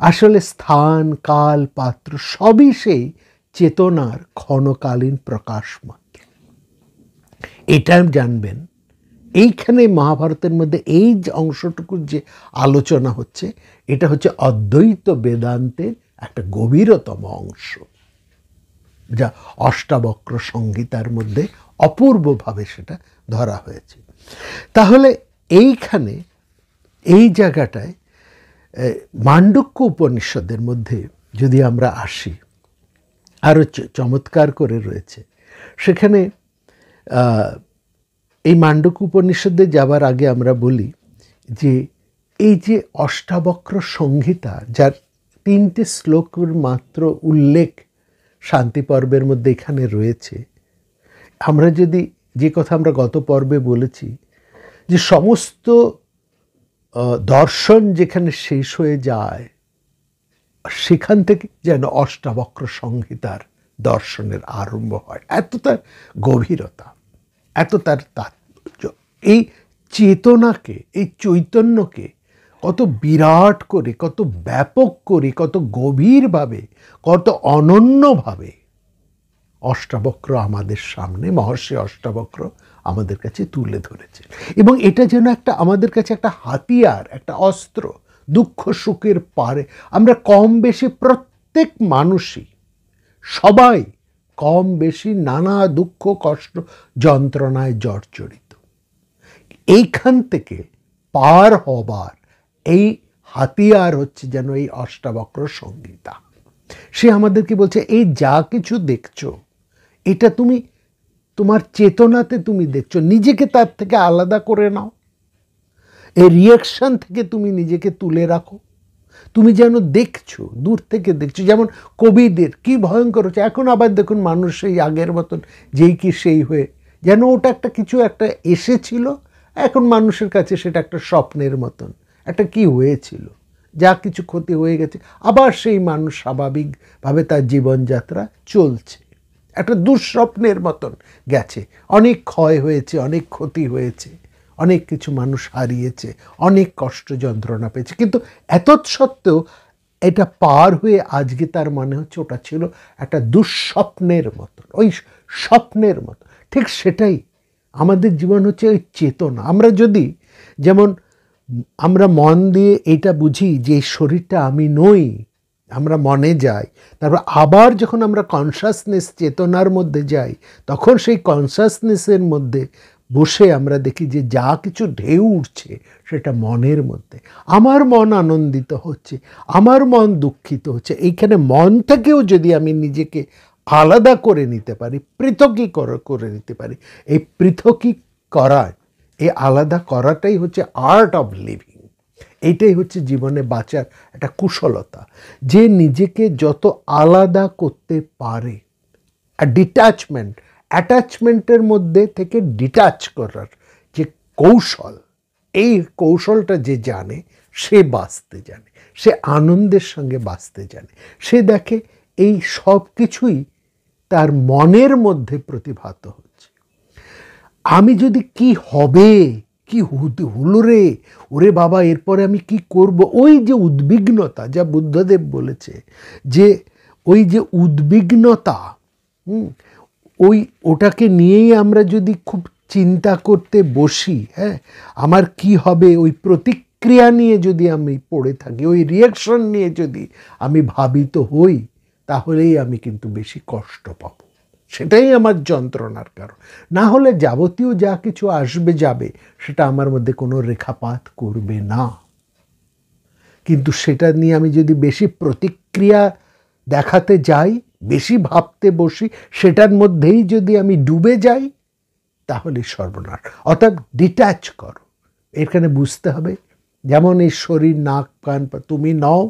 আসলে স্থান কাল পাত্র সবই সেই চেতনার ক্ষণকালীন প্রকাশ মাত্র এটা জানবেন এইখানে মহাভারতের মধ্যে এই যে অংশটুকুর যে আলোচনা হচ্ছে এটা হচ্ছে অদ্বৈত বেদান্তের একটা গভীরতম অংশ যা অষ্টাবক্র সংহিতার মধ্যে অপূর্বভাবে সেটা ধরা হয়েছে তাহলে এইখানে এই জায়গাটায় মাণ্ডক্য উপনিষদের মধ্যে যদি আমরা আসি আরও চমৎকার করে রয়েছে সেখানে এই মাণ্ডক উপনিষদে যাবার আগে আমরা বলি যে এই যে অষ্টাবক্র সংহিতা যার তিনটে শ্লোকের মাত্র উল্লেখ শান্তি পর্বের মধ্যে এখানে রয়েছে আমরা যদি যে কথা আমরা গত পর্বে বলেছি যে সমস্ত দর্শন যেখানে শেষ হয়ে যায় সেখান থেকে যেন অষ্টাবক্র সংহিতার দর্শনের আরম্ভ হয় এত তার গভীরতা এত তার তাৎপর্য এই চেতনাকে এই চৈতন্যকে কত বিরাট করে কত ব্যাপক করে কত গভীরভাবে কত অনন্যভাবে অষ্টাবক্র আমাদের সামনে মহর্ষি অষ্টাবক্র আমাদের কাছে তুলে ধরেছে এবং এটা যেন একটা আমাদের কাছে একটা হাতিয়ার একটা অস্ত্র দুঃখ সুখের পারে আমরা কম বেশি প্রত্যেক মানুষই সবাই কম বেশি নানা দুঃখ কষ্ট যন্ত্রণায় জর্জরিত এইখান থেকে পার হবার এই হাতিয়ার হচ্ছে যেন এই অষ্টাবক্র সংগীতা সে আমাদেরকে বলছে এই যা কিছু দেখছো এটা তুমি তোমার চেতনাতে তুমি দেখছো নিজেকে তার থেকে আলাদা করে নাও এই রিয়াকশান থেকে তুমি নিজেকে তুলে রাখো তুমি যেন দেখছো দূর থেকে দেখছো যেমন কবিদের কি ভয়ঙ্কর হচ্ছে এখন আবার দেখুন মানুষ সেই আগের মতন যেই কি সেই হয়ে যেন ওটা একটা কিছু একটা এসেছিল এখন মানুষের কাছে সেটা একটা স্বপ্নের মতন একটা কি হয়েছিল যা কিছু ক্ষতি হয়ে গেছে আবার সেই মানুষ স্বাভাবিকভাবে তার জীবনযাত্রা চলছে একটা দুঃস্বপ্নের মতন গেছে অনেক ক্ষয় হয়েছে অনেক ক্ষতি হয়েছে অনেক কিছু মানুষ হারিয়েছে অনেক কষ্ট যন্ত্রণা পেয়েছে কিন্তু এত সত্ত্বেও এটা পার হয়ে আজকে তার মনে হচ্ছে ওটা ছিল একটা দুঃস্বপ্নের মতন ওই স্বপ্নের মতো ঠিক সেটাই আমাদের জীবন হচ্ছে ওই চেতনা আমরা যদি যেমন আমরা মন দিয়ে এটা বুঝি যে এই শরীরটা আমি নই আমরা মনে যাই তারপর আবার যখন আমরা কনসাসনেস চেতনার মধ্যে যাই তখন সেই কনসাসনেসের মধ্যে বসে আমরা দেখি যে যা কিছু ঢেউ উঠছে সেটা মনের মধ্যে আমার মন আনন্দিত হচ্ছে আমার মন দুঃখিত হচ্ছে এইখানে মন থেকেও যদি আমি নিজেকে আলাদা করে নিতে পারি পৃথকী করে নিতে পারি এই পৃথকী করা এই আলাদা করাটাই হচ্ছে আর্ট অফ লিভিং এইটাই হচ্ছে জীবনে বাঁচার একটা কুশলতা যে নিজেকে যত আলাদা করতে পারে আর ডিট্যাচমেন্ট অ্যাটাচমেন্টের মধ্যে থেকে ডিটাচ করার যে কৌশল এই কৌশলটা যে জানে সে বাঁচতে জানে সে আনন্দের সঙ্গে বাঁচতে জানে সে দেখে এই সব কিছুই তার মনের মধ্যে প্রতিভাত হচ্ছে আমি যদি কি হবে কি হলো রে ওরে বাবা এরপরে আমি কি করব ওই যে উদ্বিগ্নতা যা বুদ্ধদেব বলেছে যে ওই যে উদ্বিগ্নতা হুম ওই ওটাকে নিয়েই আমরা যদি খুব চিন্তা করতে বসি হ্যাঁ আমার কি হবে ওই প্রতিক্রিয়া নিয়ে যদি আমি পড়ে থাকি ওই রিয়াকশন নিয়ে যদি আমি ভাবিত হই তাহলেই আমি কিন্তু বেশি কষ্ট পাব সেটাই আমার যন্ত্রণার কারণ না হলে যাবতীয় যা কিছু আসবে যাবে সেটা আমার মধ্যে কোনো রেখাপাত করবে না কিন্তু সেটা নিয়ে আমি যদি বেশি প্রতিক্রিয়া দেখাতে যাই বেশি ভাবতে বসি সেটার মধ্যেই যদি আমি ডুবে যাই তাহলে সর্বনাশ অর্থাৎ ডিট্যাচ করো এখানে বুঝতে হবে যেমন এই শরীর নাক কান তুমি নও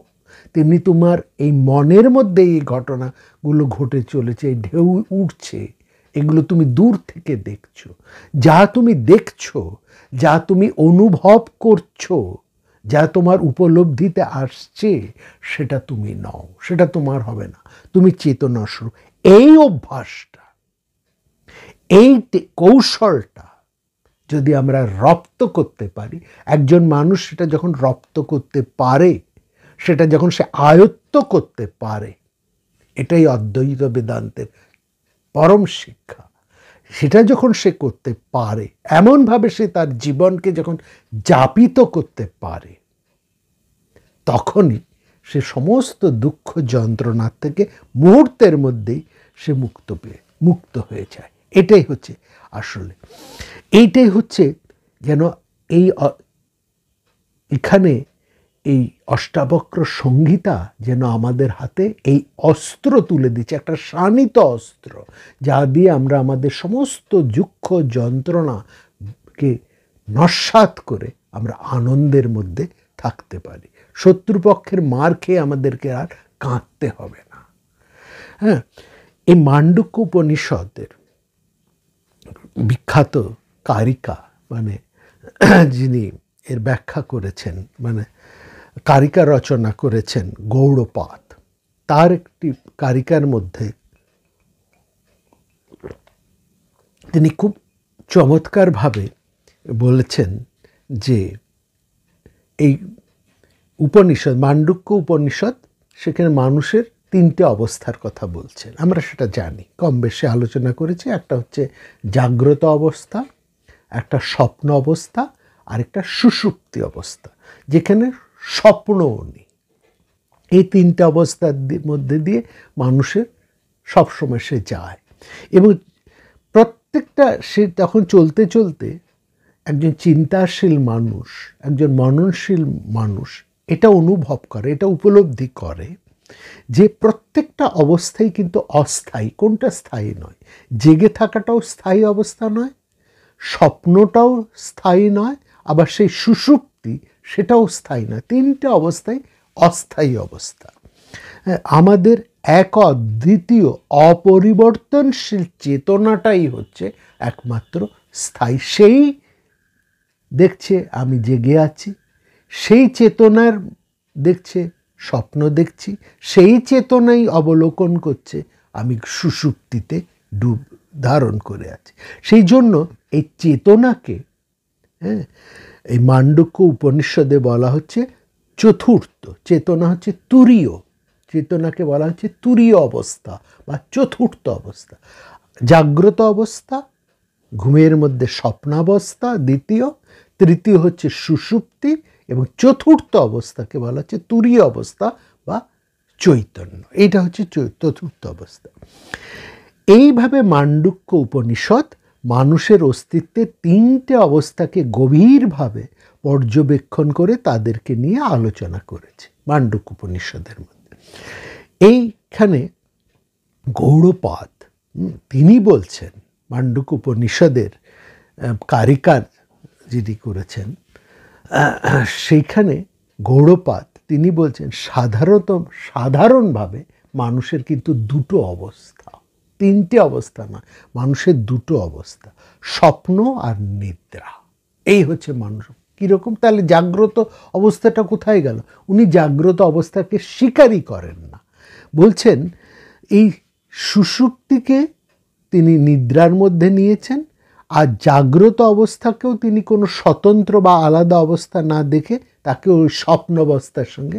তেমনি তোমার এই মনের মধ্যে এই ঘটনাগুলো ঘটে চলেছে এই ঢেউ উঠছে এগুলো তুমি দূর থেকে দেখছো যা তুমি দেখছো যা তুমি অনুভব করছো যা তোমার উপলব্ধিতে আসছে সেটা তুমি নও সেটা তোমার হবে না তুমি চেতনা শুরু এই অভ্যাসটা এই কৌশলটা যদি আমরা রপ্ত করতে পারি একজন মানুষ সেটা যখন রপ্ত করতে পারে সেটা যখন সে আয়ত্ত করতে পারে এটাই অদ্বৈত বেদান্তের পরম শিক্ষা সেটা যখন সে করতে পারে এমনভাবে সে তার জীবনকে যখন যাপিত করতে পারে তখনই সে সমস্ত দুঃখ যন্ত্রণার থেকে মুহূর্তের মধ্যেই সে মুক্ত পেয়ে মুক্ত হয়ে যায় এটাই হচ্ছে আসলে এইটাই হচ্ছে যেন এই এখানে এই অষ্টাবক্র সংহিতা যেন আমাদের হাতে এই অস্ত্র তুলে দিচ্ছে একটা শানিত অস্ত্র যা দিয়ে আমরা আমাদের সমস্ত দুঃখ যন্ত্রণাকে নস্বাত করে আমরা আনন্দের মধ্যে থাকতে পারি শত্রুপক্ষের মার খেয়ে আমাদেরকে আর কাঁদতে হবে না হ্যাঁ এই মাণ্ডুক্য উপনিষদের বিখ্যাত কারিকা মানে যিনি এর ব্যাখ্যা করেছেন মানে কারিকা রচনা করেছেন গৌড়পাত তার একটি কারিকার মধ্যে তিনি খুব চমৎকারভাবে বলেছেন যে এই উপনিষদ মাণ্ডুক্য উপনিষদ সেখানে মানুষের তিনটে অবস্থার কথা বলছেন আমরা সেটা জানি কম বেশি আলোচনা করেছি একটা হচ্ছে জাগ্রত অবস্থা একটা স্বপ্ন অবস্থা আর একটা সুষুপ্তি অবস্থা যেখানে স্বপ্নও নেই এই তিনটা অবস্থার মধ্যে দিয়ে মানুষের সবসময় সে যায় এবং প্রত্যেকটা সে তখন চলতে চলতে একজন চিন্তাশীল মানুষ একজন মননশীল মানুষ এটা অনুভব করে এটা উপলব্ধি করে যে প্রত্যেকটা অবস্থাই কিন্তু অস্থায়ী কোনটা স্থায়ী নয় জেগে থাকাটাও স্থায়ী অবস্থা নয় স্বপ্নটাও স্থায়ী নয় আবার সেই সুষুপ্তি সেটাও স্থায়ী না তিনটে অবস্থায় অস্থায়ী অবস্থা আমাদের এক অদ্বিতীয় অপরিবর্তনশীল চেতনাটাই হচ্ছে একমাত্র স্থায়ী সেই দেখছে আমি জেগে আছি সেই চেতনার দেখছে স্বপ্ন দেখছি সেই চেতনাই অবলোকন করছে আমি সুষুপ্তিতে ডুব ধারণ করে আছি সেই জন্য এই চেতনাকে হ্যাঁ এই মাণ্ডক্য উপনিষদে বলা হচ্ছে চতুর্থ চেতনা হচ্ছে তুরীয় চেতনাকে বলা হচ্ছে তুরীয় অবস্থা বা চতুর্থ অবস্থা জাগ্রত অবস্থা ঘুমের মধ্যে স্বপ্নাবস্থা দ্বিতীয় তৃতীয় হচ্ছে সুষুপ্তি এবং চতুর্থ অবস্থাকে বলা হচ্ছে তুরীয় অবস্থা বা চৈতন্য এটা হচ্ছে চতুর্থ অবস্থা এইভাবে মাণ্ডুক্য উপনিষদ মানুষের অস্তিত্বের তিনটে অবস্থাকে গভীরভাবে পর্যবেক্ষণ করে তাদেরকে নিয়ে আলোচনা করেছে মাণ্ডুক উপনিষদের মধ্যে এইখানে গৌড়পাদ তিনি বলছেন মাণ্ডুক উপনিষদের কারিকার যিনি করেছেন সেইখানে গৌড়পাদ তিনি বলছেন সাধারণত সাধারণভাবে মানুষের কিন্তু দুটো অবস্থা তিনটে অবস্থা না মানুষের দুটো অবস্থা স্বপ্ন আর নিদ্রা এই হচ্ছে মানুষ কীরকম তাহলে জাগ্রত অবস্থাটা কোথায় গেল উনি জাগ্রত অবস্থাকে স্বীকারই করেন না বলছেন এই সুষুপ্তিকে তিনি নিদ্রার মধ্যে নিয়েছেন আর জাগ্রত অবস্থাকেও তিনি কোনো স্বতন্ত্র বা আলাদা অবস্থা না দেখে তাকে ওই স্বপ্ন অবস্থার সঙ্গে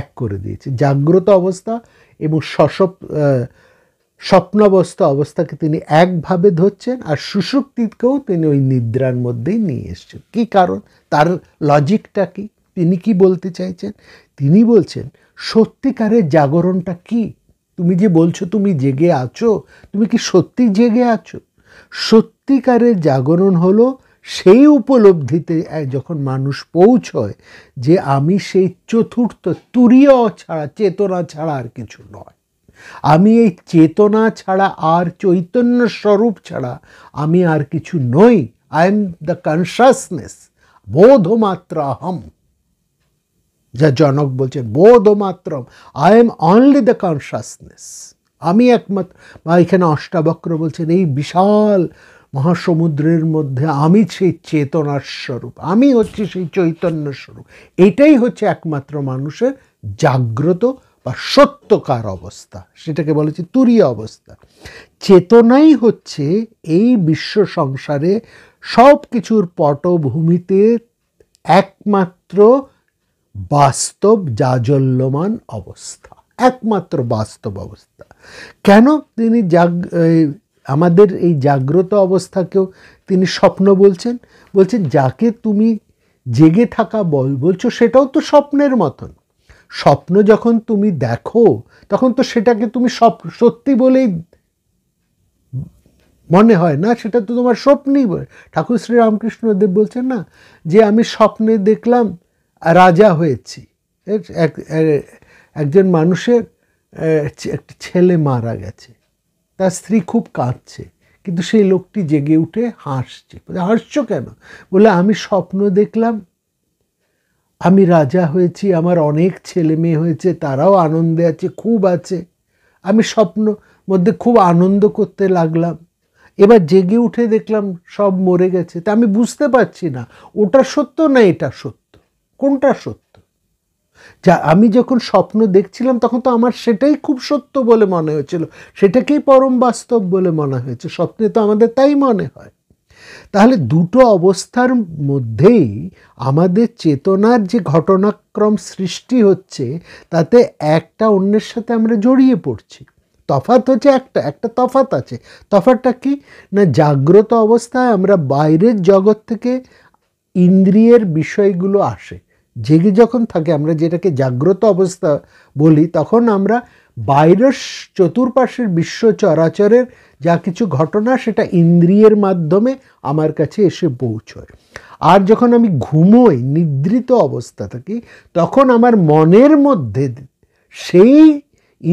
এক করে দিয়েছে জাগ্রত অবস্থা এবং সশপ স্বপ্নাবস্থা অবস্থাকে তিনি একভাবে ধরছেন আর সুষুপ্তিকেও তিনি ওই নিদ্রার মধ্যেই নিয়ে এসছেন কী কারণ তার লজিকটা কি তিনি কি বলতে চাইছেন তিনি বলছেন সত্যিকারের জাগরণটা কি তুমি যে বলছো তুমি জেগে আছো তুমি কি সত্যি জেগে আছো সত্যিকারের জাগরণ হলো সেই উপলব্ধিতে যখন মানুষ পৌঁছয় যে আমি সেই চতুর্থ তুরীয় ছাড়া চেতনা ছাড়া আর কিছু নয় আমি এই চেতনা ছাড়া আর চৈতন্য স্বরূপ ছাড়া আমি আর কিছু নই আই এম দ্য কনসাসনেস বোধমাত্র আহম যা জনক বলছেন বোধমাত্র I am only the consciousness আমি একমাত্র বা এখানে অষ্টাবক্র বলছেন এই বিশাল মহাসমুদ্রের মধ্যে আমি সেই চেতনার স্বরূপ আমি হচ্ছে সেই চৈতন্য স্বরূপ এটাই হচ্ছে একমাত্র মানুষের জাগ্রত বা সত্যকার অবস্থা সেটাকে বলেছি তুরীয় অবস্থা চেতনাই হচ্ছে এই বিশ্ব সংসারে সব কিছুর পটভূমিতে একমাত্র বাস্তব জাজল্যমান অবস্থা একমাত্র বাস্তব অবস্থা কেন তিনি জাগ আমাদের এই জাগ্রত অবস্থাকেও তিনি স্বপ্ন বলছেন বলছেন যাকে তুমি জেগে থাকা বল বলছো সেটাও তো স্বপ্নের মতন স্বপ্ন যখন তুমি দেখো তখন তো সেটাকে তুমি স্বপ্ন সত্যি বলেই মনে হয় না সেটা তো তোমার স্বপ্নই বলে ঠাকুর শ্রী রামকৃষ্ণদেব বলছেন না যে আমি স্বপ্নে দেখলাম রাজা হয়েছি এক একজন মানুষের একটা ছেলে মারা গেছে তার স্ত্রী খুব কাঁদছে কিন্তু সেই লোকটি জেগে উঠে হাসছে হাসছো কেন বলে আমি স্বপ্ন দেখলাম আমি রাজা হয়েছি আমার অনেক ছেলে মেয়ে হয়েছে তারাও আনন্দে আছে খুব আছে আমি স্বপ্ন মধ্যে খুব আনন্দ করতে লাগলাম এবার জেগে উঠে দেখলাম সব মরে গেছে তা আমি বুঝতে পারছি না ওটা সত্য না এটা সত্য কোনটা সত্য যা আমি যখন স্বপ্ন দেখছিলাম তখন তো আমার সেটাই খুব সত্য বলে মনে হয়েছিল সেটাকেই পরম বাস্তব বলে মনে হয়েছে স্বপ্নে তো আমাদের তাই মনে হয় তাহলে দুটো অবস্থার মধ্যেই আমাদের চেতনার যে ঘটনাক্রম সৃষ্টি হচ্ছে তাতে একটা অন্যের সাথে আমরা জড়িয়ে পড়ছি তফাত হচ্ছে একটা একটা তফাত আছে তফাতটা কি না জাগ্রত অবস্থায় আমরা বাইরের জগৎ থেকে ইন্দ্রিয়ের বিষয়গুলো আসে জেগে যখন থাকে আমরা যেটাকে জাগ্রত অবস্থা বলি তখন আমরা বাইরের চতুর্পাশের বিশ্ব চরাচরের যা কিছু ঘটনা সেটা ইন্দ্রিয়ের মাধ্যমে আমার কাছে এসে পৌঁছয় আর যখন আমি ঘুমোই নিদ্রিত অবস্থা থাকি তখন আমার মনের মধ্যে সেই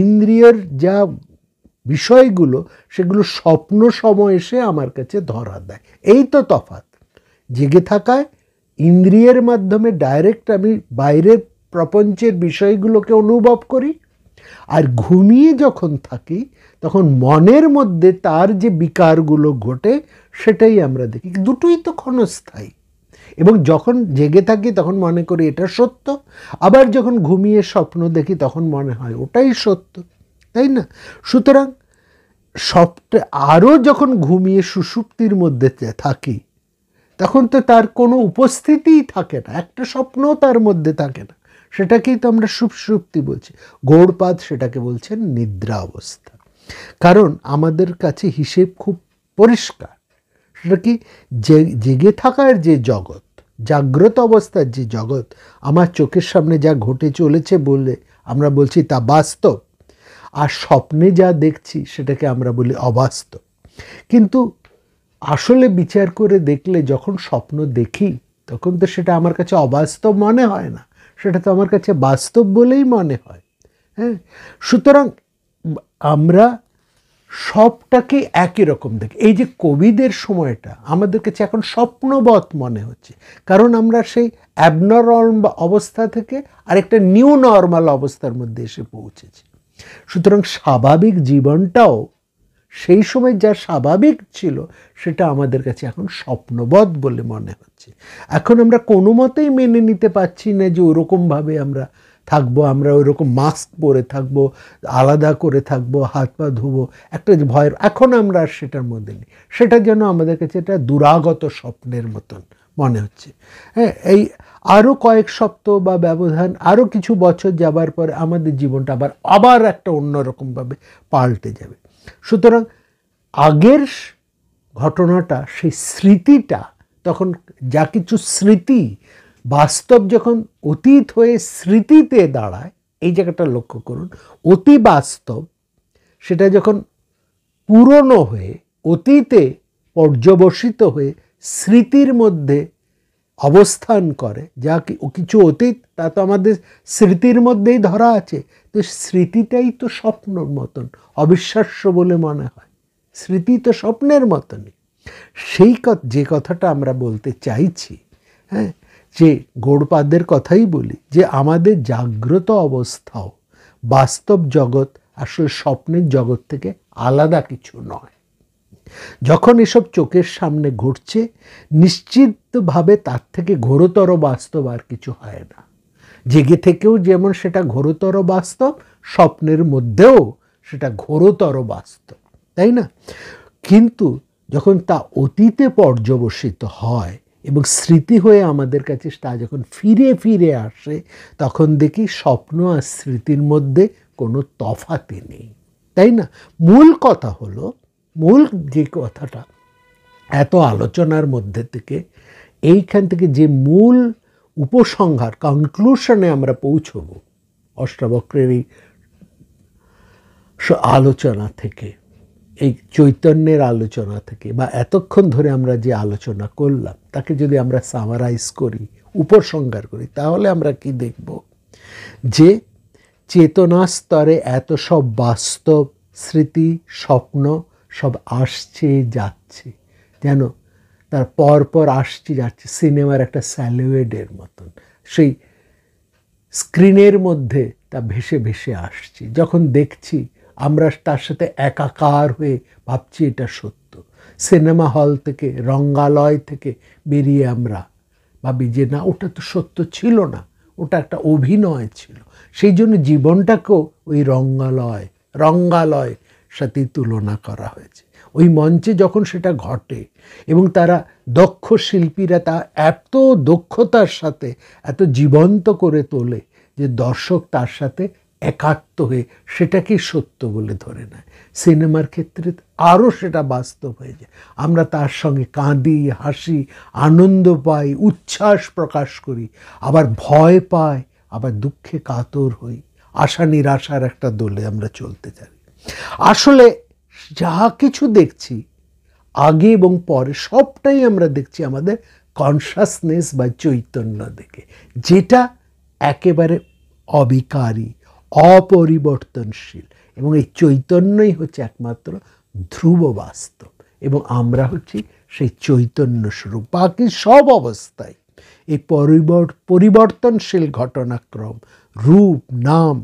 ইন্দ্রিয়ের যা বিষয়গুলো সেগুলো স্বপ্ন সময় এসে আমার কাছে ধরা দেয় এই তো তফাৎ জেগে থাকায় ইন্দ্রিয়ের মাধ্যমে ডাইরেক্ট আমি বাইরের প্রপঞ্চের বিষয়গুলোকে অনুভব করি আর ঘুমিয়ে যখন থাকি তখন মনের মধ্যে তার যে বিকারগুলো ঘটে সেটাই আমরা দেখি দুটোই তো ক্ষণস্থায়ী এবং যখন জেগে থাকি তখন মনে করি এটা সত্য আবার যখন ঘুমিয়ে স্বপ্ন দেখি তখন মনে হয় ওটাই সত্য তাই না সুতরাং সবটা আরও যখন ঘুমিয়ে সুসুপ্তির মধ্যে থাকি তখন তো তার কোনো উপস্থিতিই থাকে না একটা স্বপ্নও তার মধ্যে থাকে না সেটাকেই তো আমরা সুপসুপ্তি বলছি গৌড়পাদ সেটাকে বলছেন নিদ্রা অবস্থা কারণ আমাদের কাছে হিসেব খুব পরিষ্কার সেটা কি জেগে থাকার যে জগৎ জাগ্রত অবস্থার যে জগৎ আমার চোখের সামনে যা ঘটে চলেছে বলে আমরা বলছি তা বাস্তব আর স্বপ্নে যা দেখছি সেটাকে আমরা বলি অবাস্তব কিন্তু আসলে বিচার করে দেখলে যখন স্বপ্ন দেখি তখন তো সেটা আমার কাছে অবাস্তব মনে হয় না সেটা তো আমার কাছে বাস্তব বলেই মনে হয় হ্যাঁ সুতরাং আমরা সবটাকে একই রকম দেখি এই যে কোভিডের সময়টা আমাদের কাছে এখন স্বপ্নবৎ মনে হচ্ছে কারণ আমরা সেই অ্যাবনরম অবস্থা থেকে আরেকটা নিউ নর্মাল অবস্থার মধ্যে এসে পৌঁছেছি সুতরাং স্বাভাবিক জীবনটাও সেই সময় যা স্বাভাবিক ছিল সেটা আমাদের কাছে এখন স্বপ্নবধ বলে মনে হচ্ছে এখন আমরা কোনো মতেই মেনে নিতে পারছি না যে ওরকমভাবে আমরা থাকবো আমরা ওই রকম মাস্ক পরে থাকবো আলাদা করে থাকবো হাত পা ধুবো একটা ভয়ের এখন আমরা আর সেটার মধ্যে নেই সেটা যেন আমাদের কাছে একটা দুরাগত স্বপ্নের মতন মনে হচ্ছে হ্যাঁ এই আরও কয়েক সপ্তাহ বা ব্যবধান আরও কিছু বছর যাবার পরে আমাদের জীবনটা আবার আবার একটা অন্যরকমভাবে পাল্টে যাবে সুতরাং আগের ঘটনাটা সেই স্মৃতিটা তখন যা কিছু স্মৃতি বাস্তব যখন অতীত হয়ে স্মৃতিতে দাঁড়ায় এই জায়গাটা লক্ষ্য করুন অতি বাস্তব সেটা যখন পুরনো হয়ে অতীতে পর্যবসিত হয়ে স্মৃতির মধ্যে অবস্থান করে যা কিছু অতীত তা তো আমাদের স্মৃতির মধ্যেই ধরা আছে তো স্মৃতিটাই তো স্বপ্নর মতন অবিশ্বাস্য বলে মনে হয় স্মৃতি তো স্বপ্নের মতনই সেই যে কথাটা আমরা বলতে চাইছি হ্যাঁ যে গৌড়পাদের কথাই বলি যে আমাদের জাগ্রত অবস্থাও বাস্তব জগৎ আসলে স্বপ্নের জগৎ থেকে আলাদা কিছু নয় যখন এসব চোখের সামনে ঘটছে নিশ্চিতভাবে তার থেকে ঘোরতর বাস্তব আর কিছু হয় না জেগে থেকেও যেমন সেটা ঘোরতর বাস্তব স্বপ্নের মধ্যেও সেটা ঘোরতর বাস্তব তাই না কিন্তু যখন তা অতীতে পর্যবসিত হয় এবং স্মৃতি হয়ে আমাদের কাছে তা যখন ফিরে ফিরে আসে তখন দেখি স্বপ্ন আর স্মৃতির মধ্যে কোনো তফাতি নেই তাই না মূল কথা হলো মূল যে কথাটা এত আলোচনার মধ্যে থেকে এইখান থেকে যে মূল উপসংহার কনক্লুশনে আমরা পৌঁছব অষ্টাবক্রের এই আলোচনা থেকে এই চৈতন্যের আলোচনা থেকে বা এতক্ষণ ধরে আমরা যে আলোচনা করলাম তাকে যদি আমরা সামারাইজ করি উপসংহার করি তাহলে আমরা কি দেখব যে চেতনা স্তরে এত সব বাস্তব স্মৃতি স্বপ্ন সব আসছে যাচ্ছে যেন তার পরপর আসছে যাচ্ছে সিনেমার একটা স্যালুয়েডের মতন সেই স্ক্রিনের মধ্যে তা ভেসে ভেসে আসছে যখন দেখছি আমরা তার সাথে একাকার হয়ে ভাবছি এটা সত্য সিনেমা হল থেকে রঙ্গালয় থেকে বেরিয়ে আমরা ভাবি যে না ওটা তো সত্য ছিল না ওটা একটা অভিনয় ছিল সেই জন্য জীবনটাকেও ওই রঙ্গালয় রঙ্গালয় সাথে তুলনা করা হয়েছে ওই মঞ্চে যখন সেটা ঘটে এবং তারা দক্ষ শিল্পীরা তা এত দক্ষতার সাথে এত জীবন্ত করে তোলে যে দর্শক তার সাথে একাত্ম হয়ে সেটাকে সত্য বলে ধরে নেয় সিনেমার ক্ষেত্রে আরও সেটা বাস্তব হয়ে যায় আমরা তার সঙ্গে কাঁদি হাসি আনন্দ পাই উচ্ছ্বাস প্রকাশ করি আবার ভয় পাই আবার দুঃখে কাতর হই আশা নিরাশার একটা দোলে আমরা চলতে চাই আসলে যা কিছু দেখছি আগে এবং পরে সবটাই আমরা দেখছি আমাদের কনসাসনেস বা চৈতন্য দেখে যেটা একেবারে অবিকারী অপরিবর্তনশীল এবং এই চৈতন্যই হচ্ছে একমাত্র ধ্রুব বাস্তব এবং আমরা হচ্ছি সেই চৈতন্য স্বরূপ বাকি সব অবস্থায় এই পরিবর্তনশীল ঘটনাক্রম রূপ নাম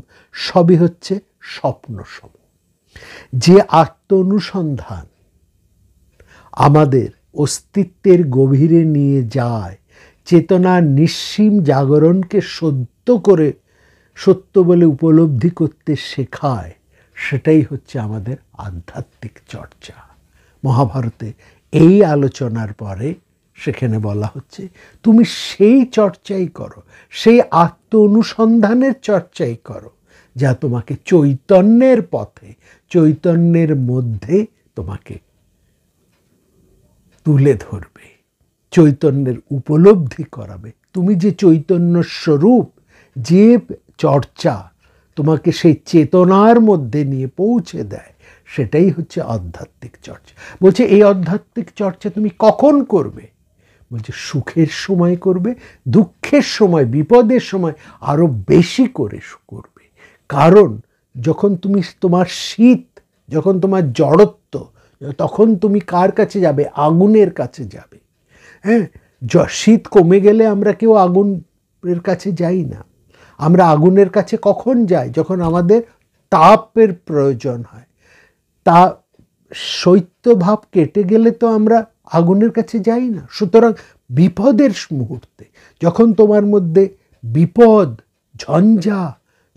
সবই হচ্ছে স্বপ্ন সময় যে আত্ম অনুসন্ধান আমাদের অস্তিত্বের গভীরে নিয়ে যায় চেতনার নিঃসীম জাগরণকে সত্য করে সত্য বলে উপলব্ধি করতে শেখায় সেটাই হচ্ছে আমাদের আধ্যাত্মিক চর্চা মহাভারতে এই আলোচনার পরে সেখানে বলা হচ্ছে তুমি সেই চর্চাই করো সেই আত্ম অনুসন্ধানের চর্চাই করো যা তোমাকে চৈতন্যের পথে চৈতন্যের মধ্যে তোমাকে তুলে ধরবে চৈতন্যের উপলব্ধি করাবে তুমি যে চৈতন্য স্বরূপ যে চর্চা তোমাকে সেই চেতনার মধ্যে নিয়ে পৌঁছে দেয় সেটাই হচ্ছে আধ্যাত্মিক চর্চা বলছে এই আধ্যাত্মিক চর্চা তুমি কখন করবে বলছে সুখের সময় করবে দুঃখের সময় বিপদের সময় আরও বেশি করে করবে কারণ যখন তুমি তোমার শীত যখন তোমার জড়ত্ব তখন তুমি কার কাছে যাবে আগুনের কাছে যাবে হ্যাঁ শীত কমে গেলে আমরা কেউ আগুনের কাছে যাই না আমরা আগুনের কাছে কখন যাই যখন আমাদের তাপের প্রয়োজন হয় তা শৈত্যভাব কেটে গেলে তো আমরা আগুনের কাছে যাই না সুতরাং বিপদের মুহূর্তে যখন তোমার মধ্যে বিপদ ঝঞ্ঝা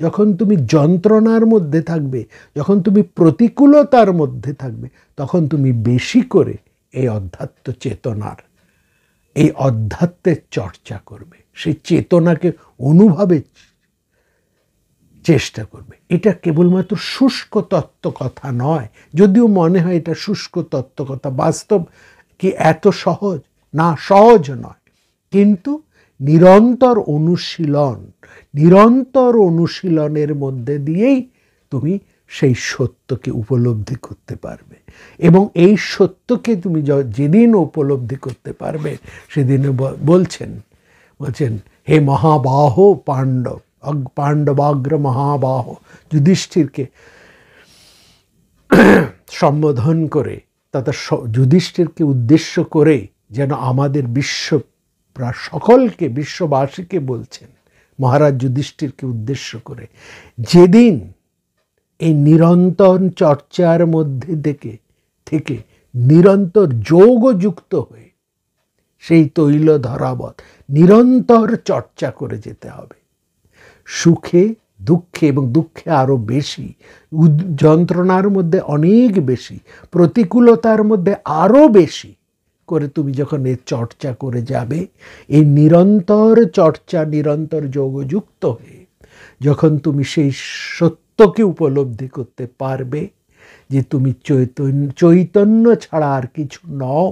যখন তুমি যন্ত্রণার মধ্যে থাকবে যখন তুমি প্রতিকূলতার মধ্যে থাকবে তখন তুমি বেশি করে এই অধ্যাত্ম চেতনার এই অধ্যাত্মের চর্চা করবে সেই চেতনাকে অনুভবে চেষ্টা করবে এটা কেবলমাত্র শুষ্ক তত্ত্ব কথা নয় যদিও মনে হয় এটা শুষ্ক তত্ত্ব কথা বাস্তব কি এত সহজ না সহজ নয় কিন্তু নিরন্তর অনুশীলন নিরন্তর অনুশীলনের মধ্যে দিয়েই তুমি সেই সত্যকে উপলব্ধি করতে পারবে এবং এই সত্যকে তুমি যেদিন উপলব্ধি করতে পারবে সেদিন বলছেন বলছেন হে মহাবাহ পাণ্ডব পাণ্ডবাগ্র মহাবাহ যুধিষ্ঠিরকে সম্বোধন করে তথা যুধিষ্ঠিরকে উদ্দেশ্য করে যেন আমাদের বিশ্ব সকলকে বিশ্ববাসীকে বলছেন মহারাজ যুধিষ্ঠিরকে উদ্দেশ্য করে যেদিন এই নিরন্তর চর্চার মধ্যে থেকে থেকে নিরন্তর যুক্ত হয়ে সেই তৈল ধরাবত নিরন্তর চর্চা করে যেতে হবে সুখে দুঃখে এবং দুঃখে আরও বেশি যন্ত্রণার মধ্যে অনেক বেশি প্রতিকূলতার মধ্যে আরও বেশি করে তুমি যখন এর চর্চা করে যাবে এই নিরন্তর চর্চা নিরন্তর যোগযুক্ত হয়ে যখন তুমি সেই সত্যকে উপলব্ধি করতে পারবে যে তুমি চৈতন্য চৈতন্য ছাড়া আর কিছু নও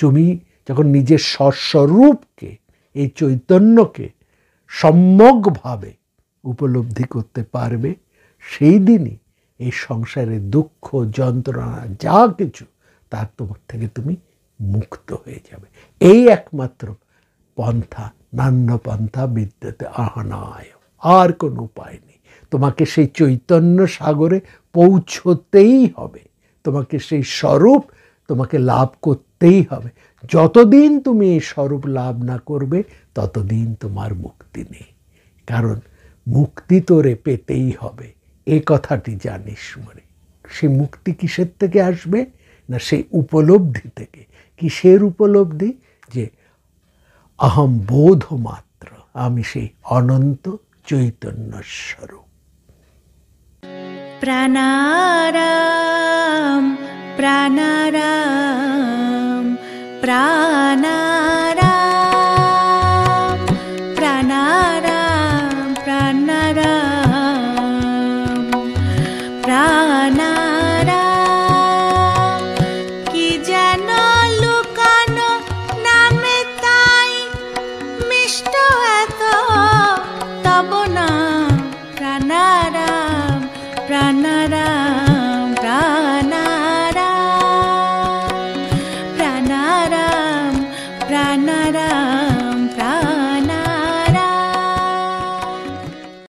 তুমি যখন নিজের স্বস্বরূপকে এই চৈতন্যকে সম্যকভাবে উপলব্ধি করতে পারবে সেই দিনই এই সংসারে দুঃখ যন্ত্রণা যা কিছু তার তোমার থেকে তুমি মুক্ত হয়ে যাবে এই একমাত্র পন্থা নান্য পন্থা বিদ্যতে আহনায় আর কোন উপায় নেই তোমাকে সেই চৈতন্য সাগরে পৌঁছতেই হবে তোমাকে সেই স্বরূপ তোমাকে লাভ করতেই হবে যতদিন তুমি এই স্বরূপ লাভ না করবে ততদিন তোমার মুক্তি নেই কারণ মুক্তি তোরে পেতেই হবে এ কথাটি জানিস মনে সে মুক্তি কিসের থেকে আসবে না সেই উপলব্ধি থেকে কিসের উপলব্ধি যে অহম বোধ মাত্র আমি সেই অনন্ত চৈতন্য স্বরূপ প্রাণারাম প্রাণারাম প্রাণা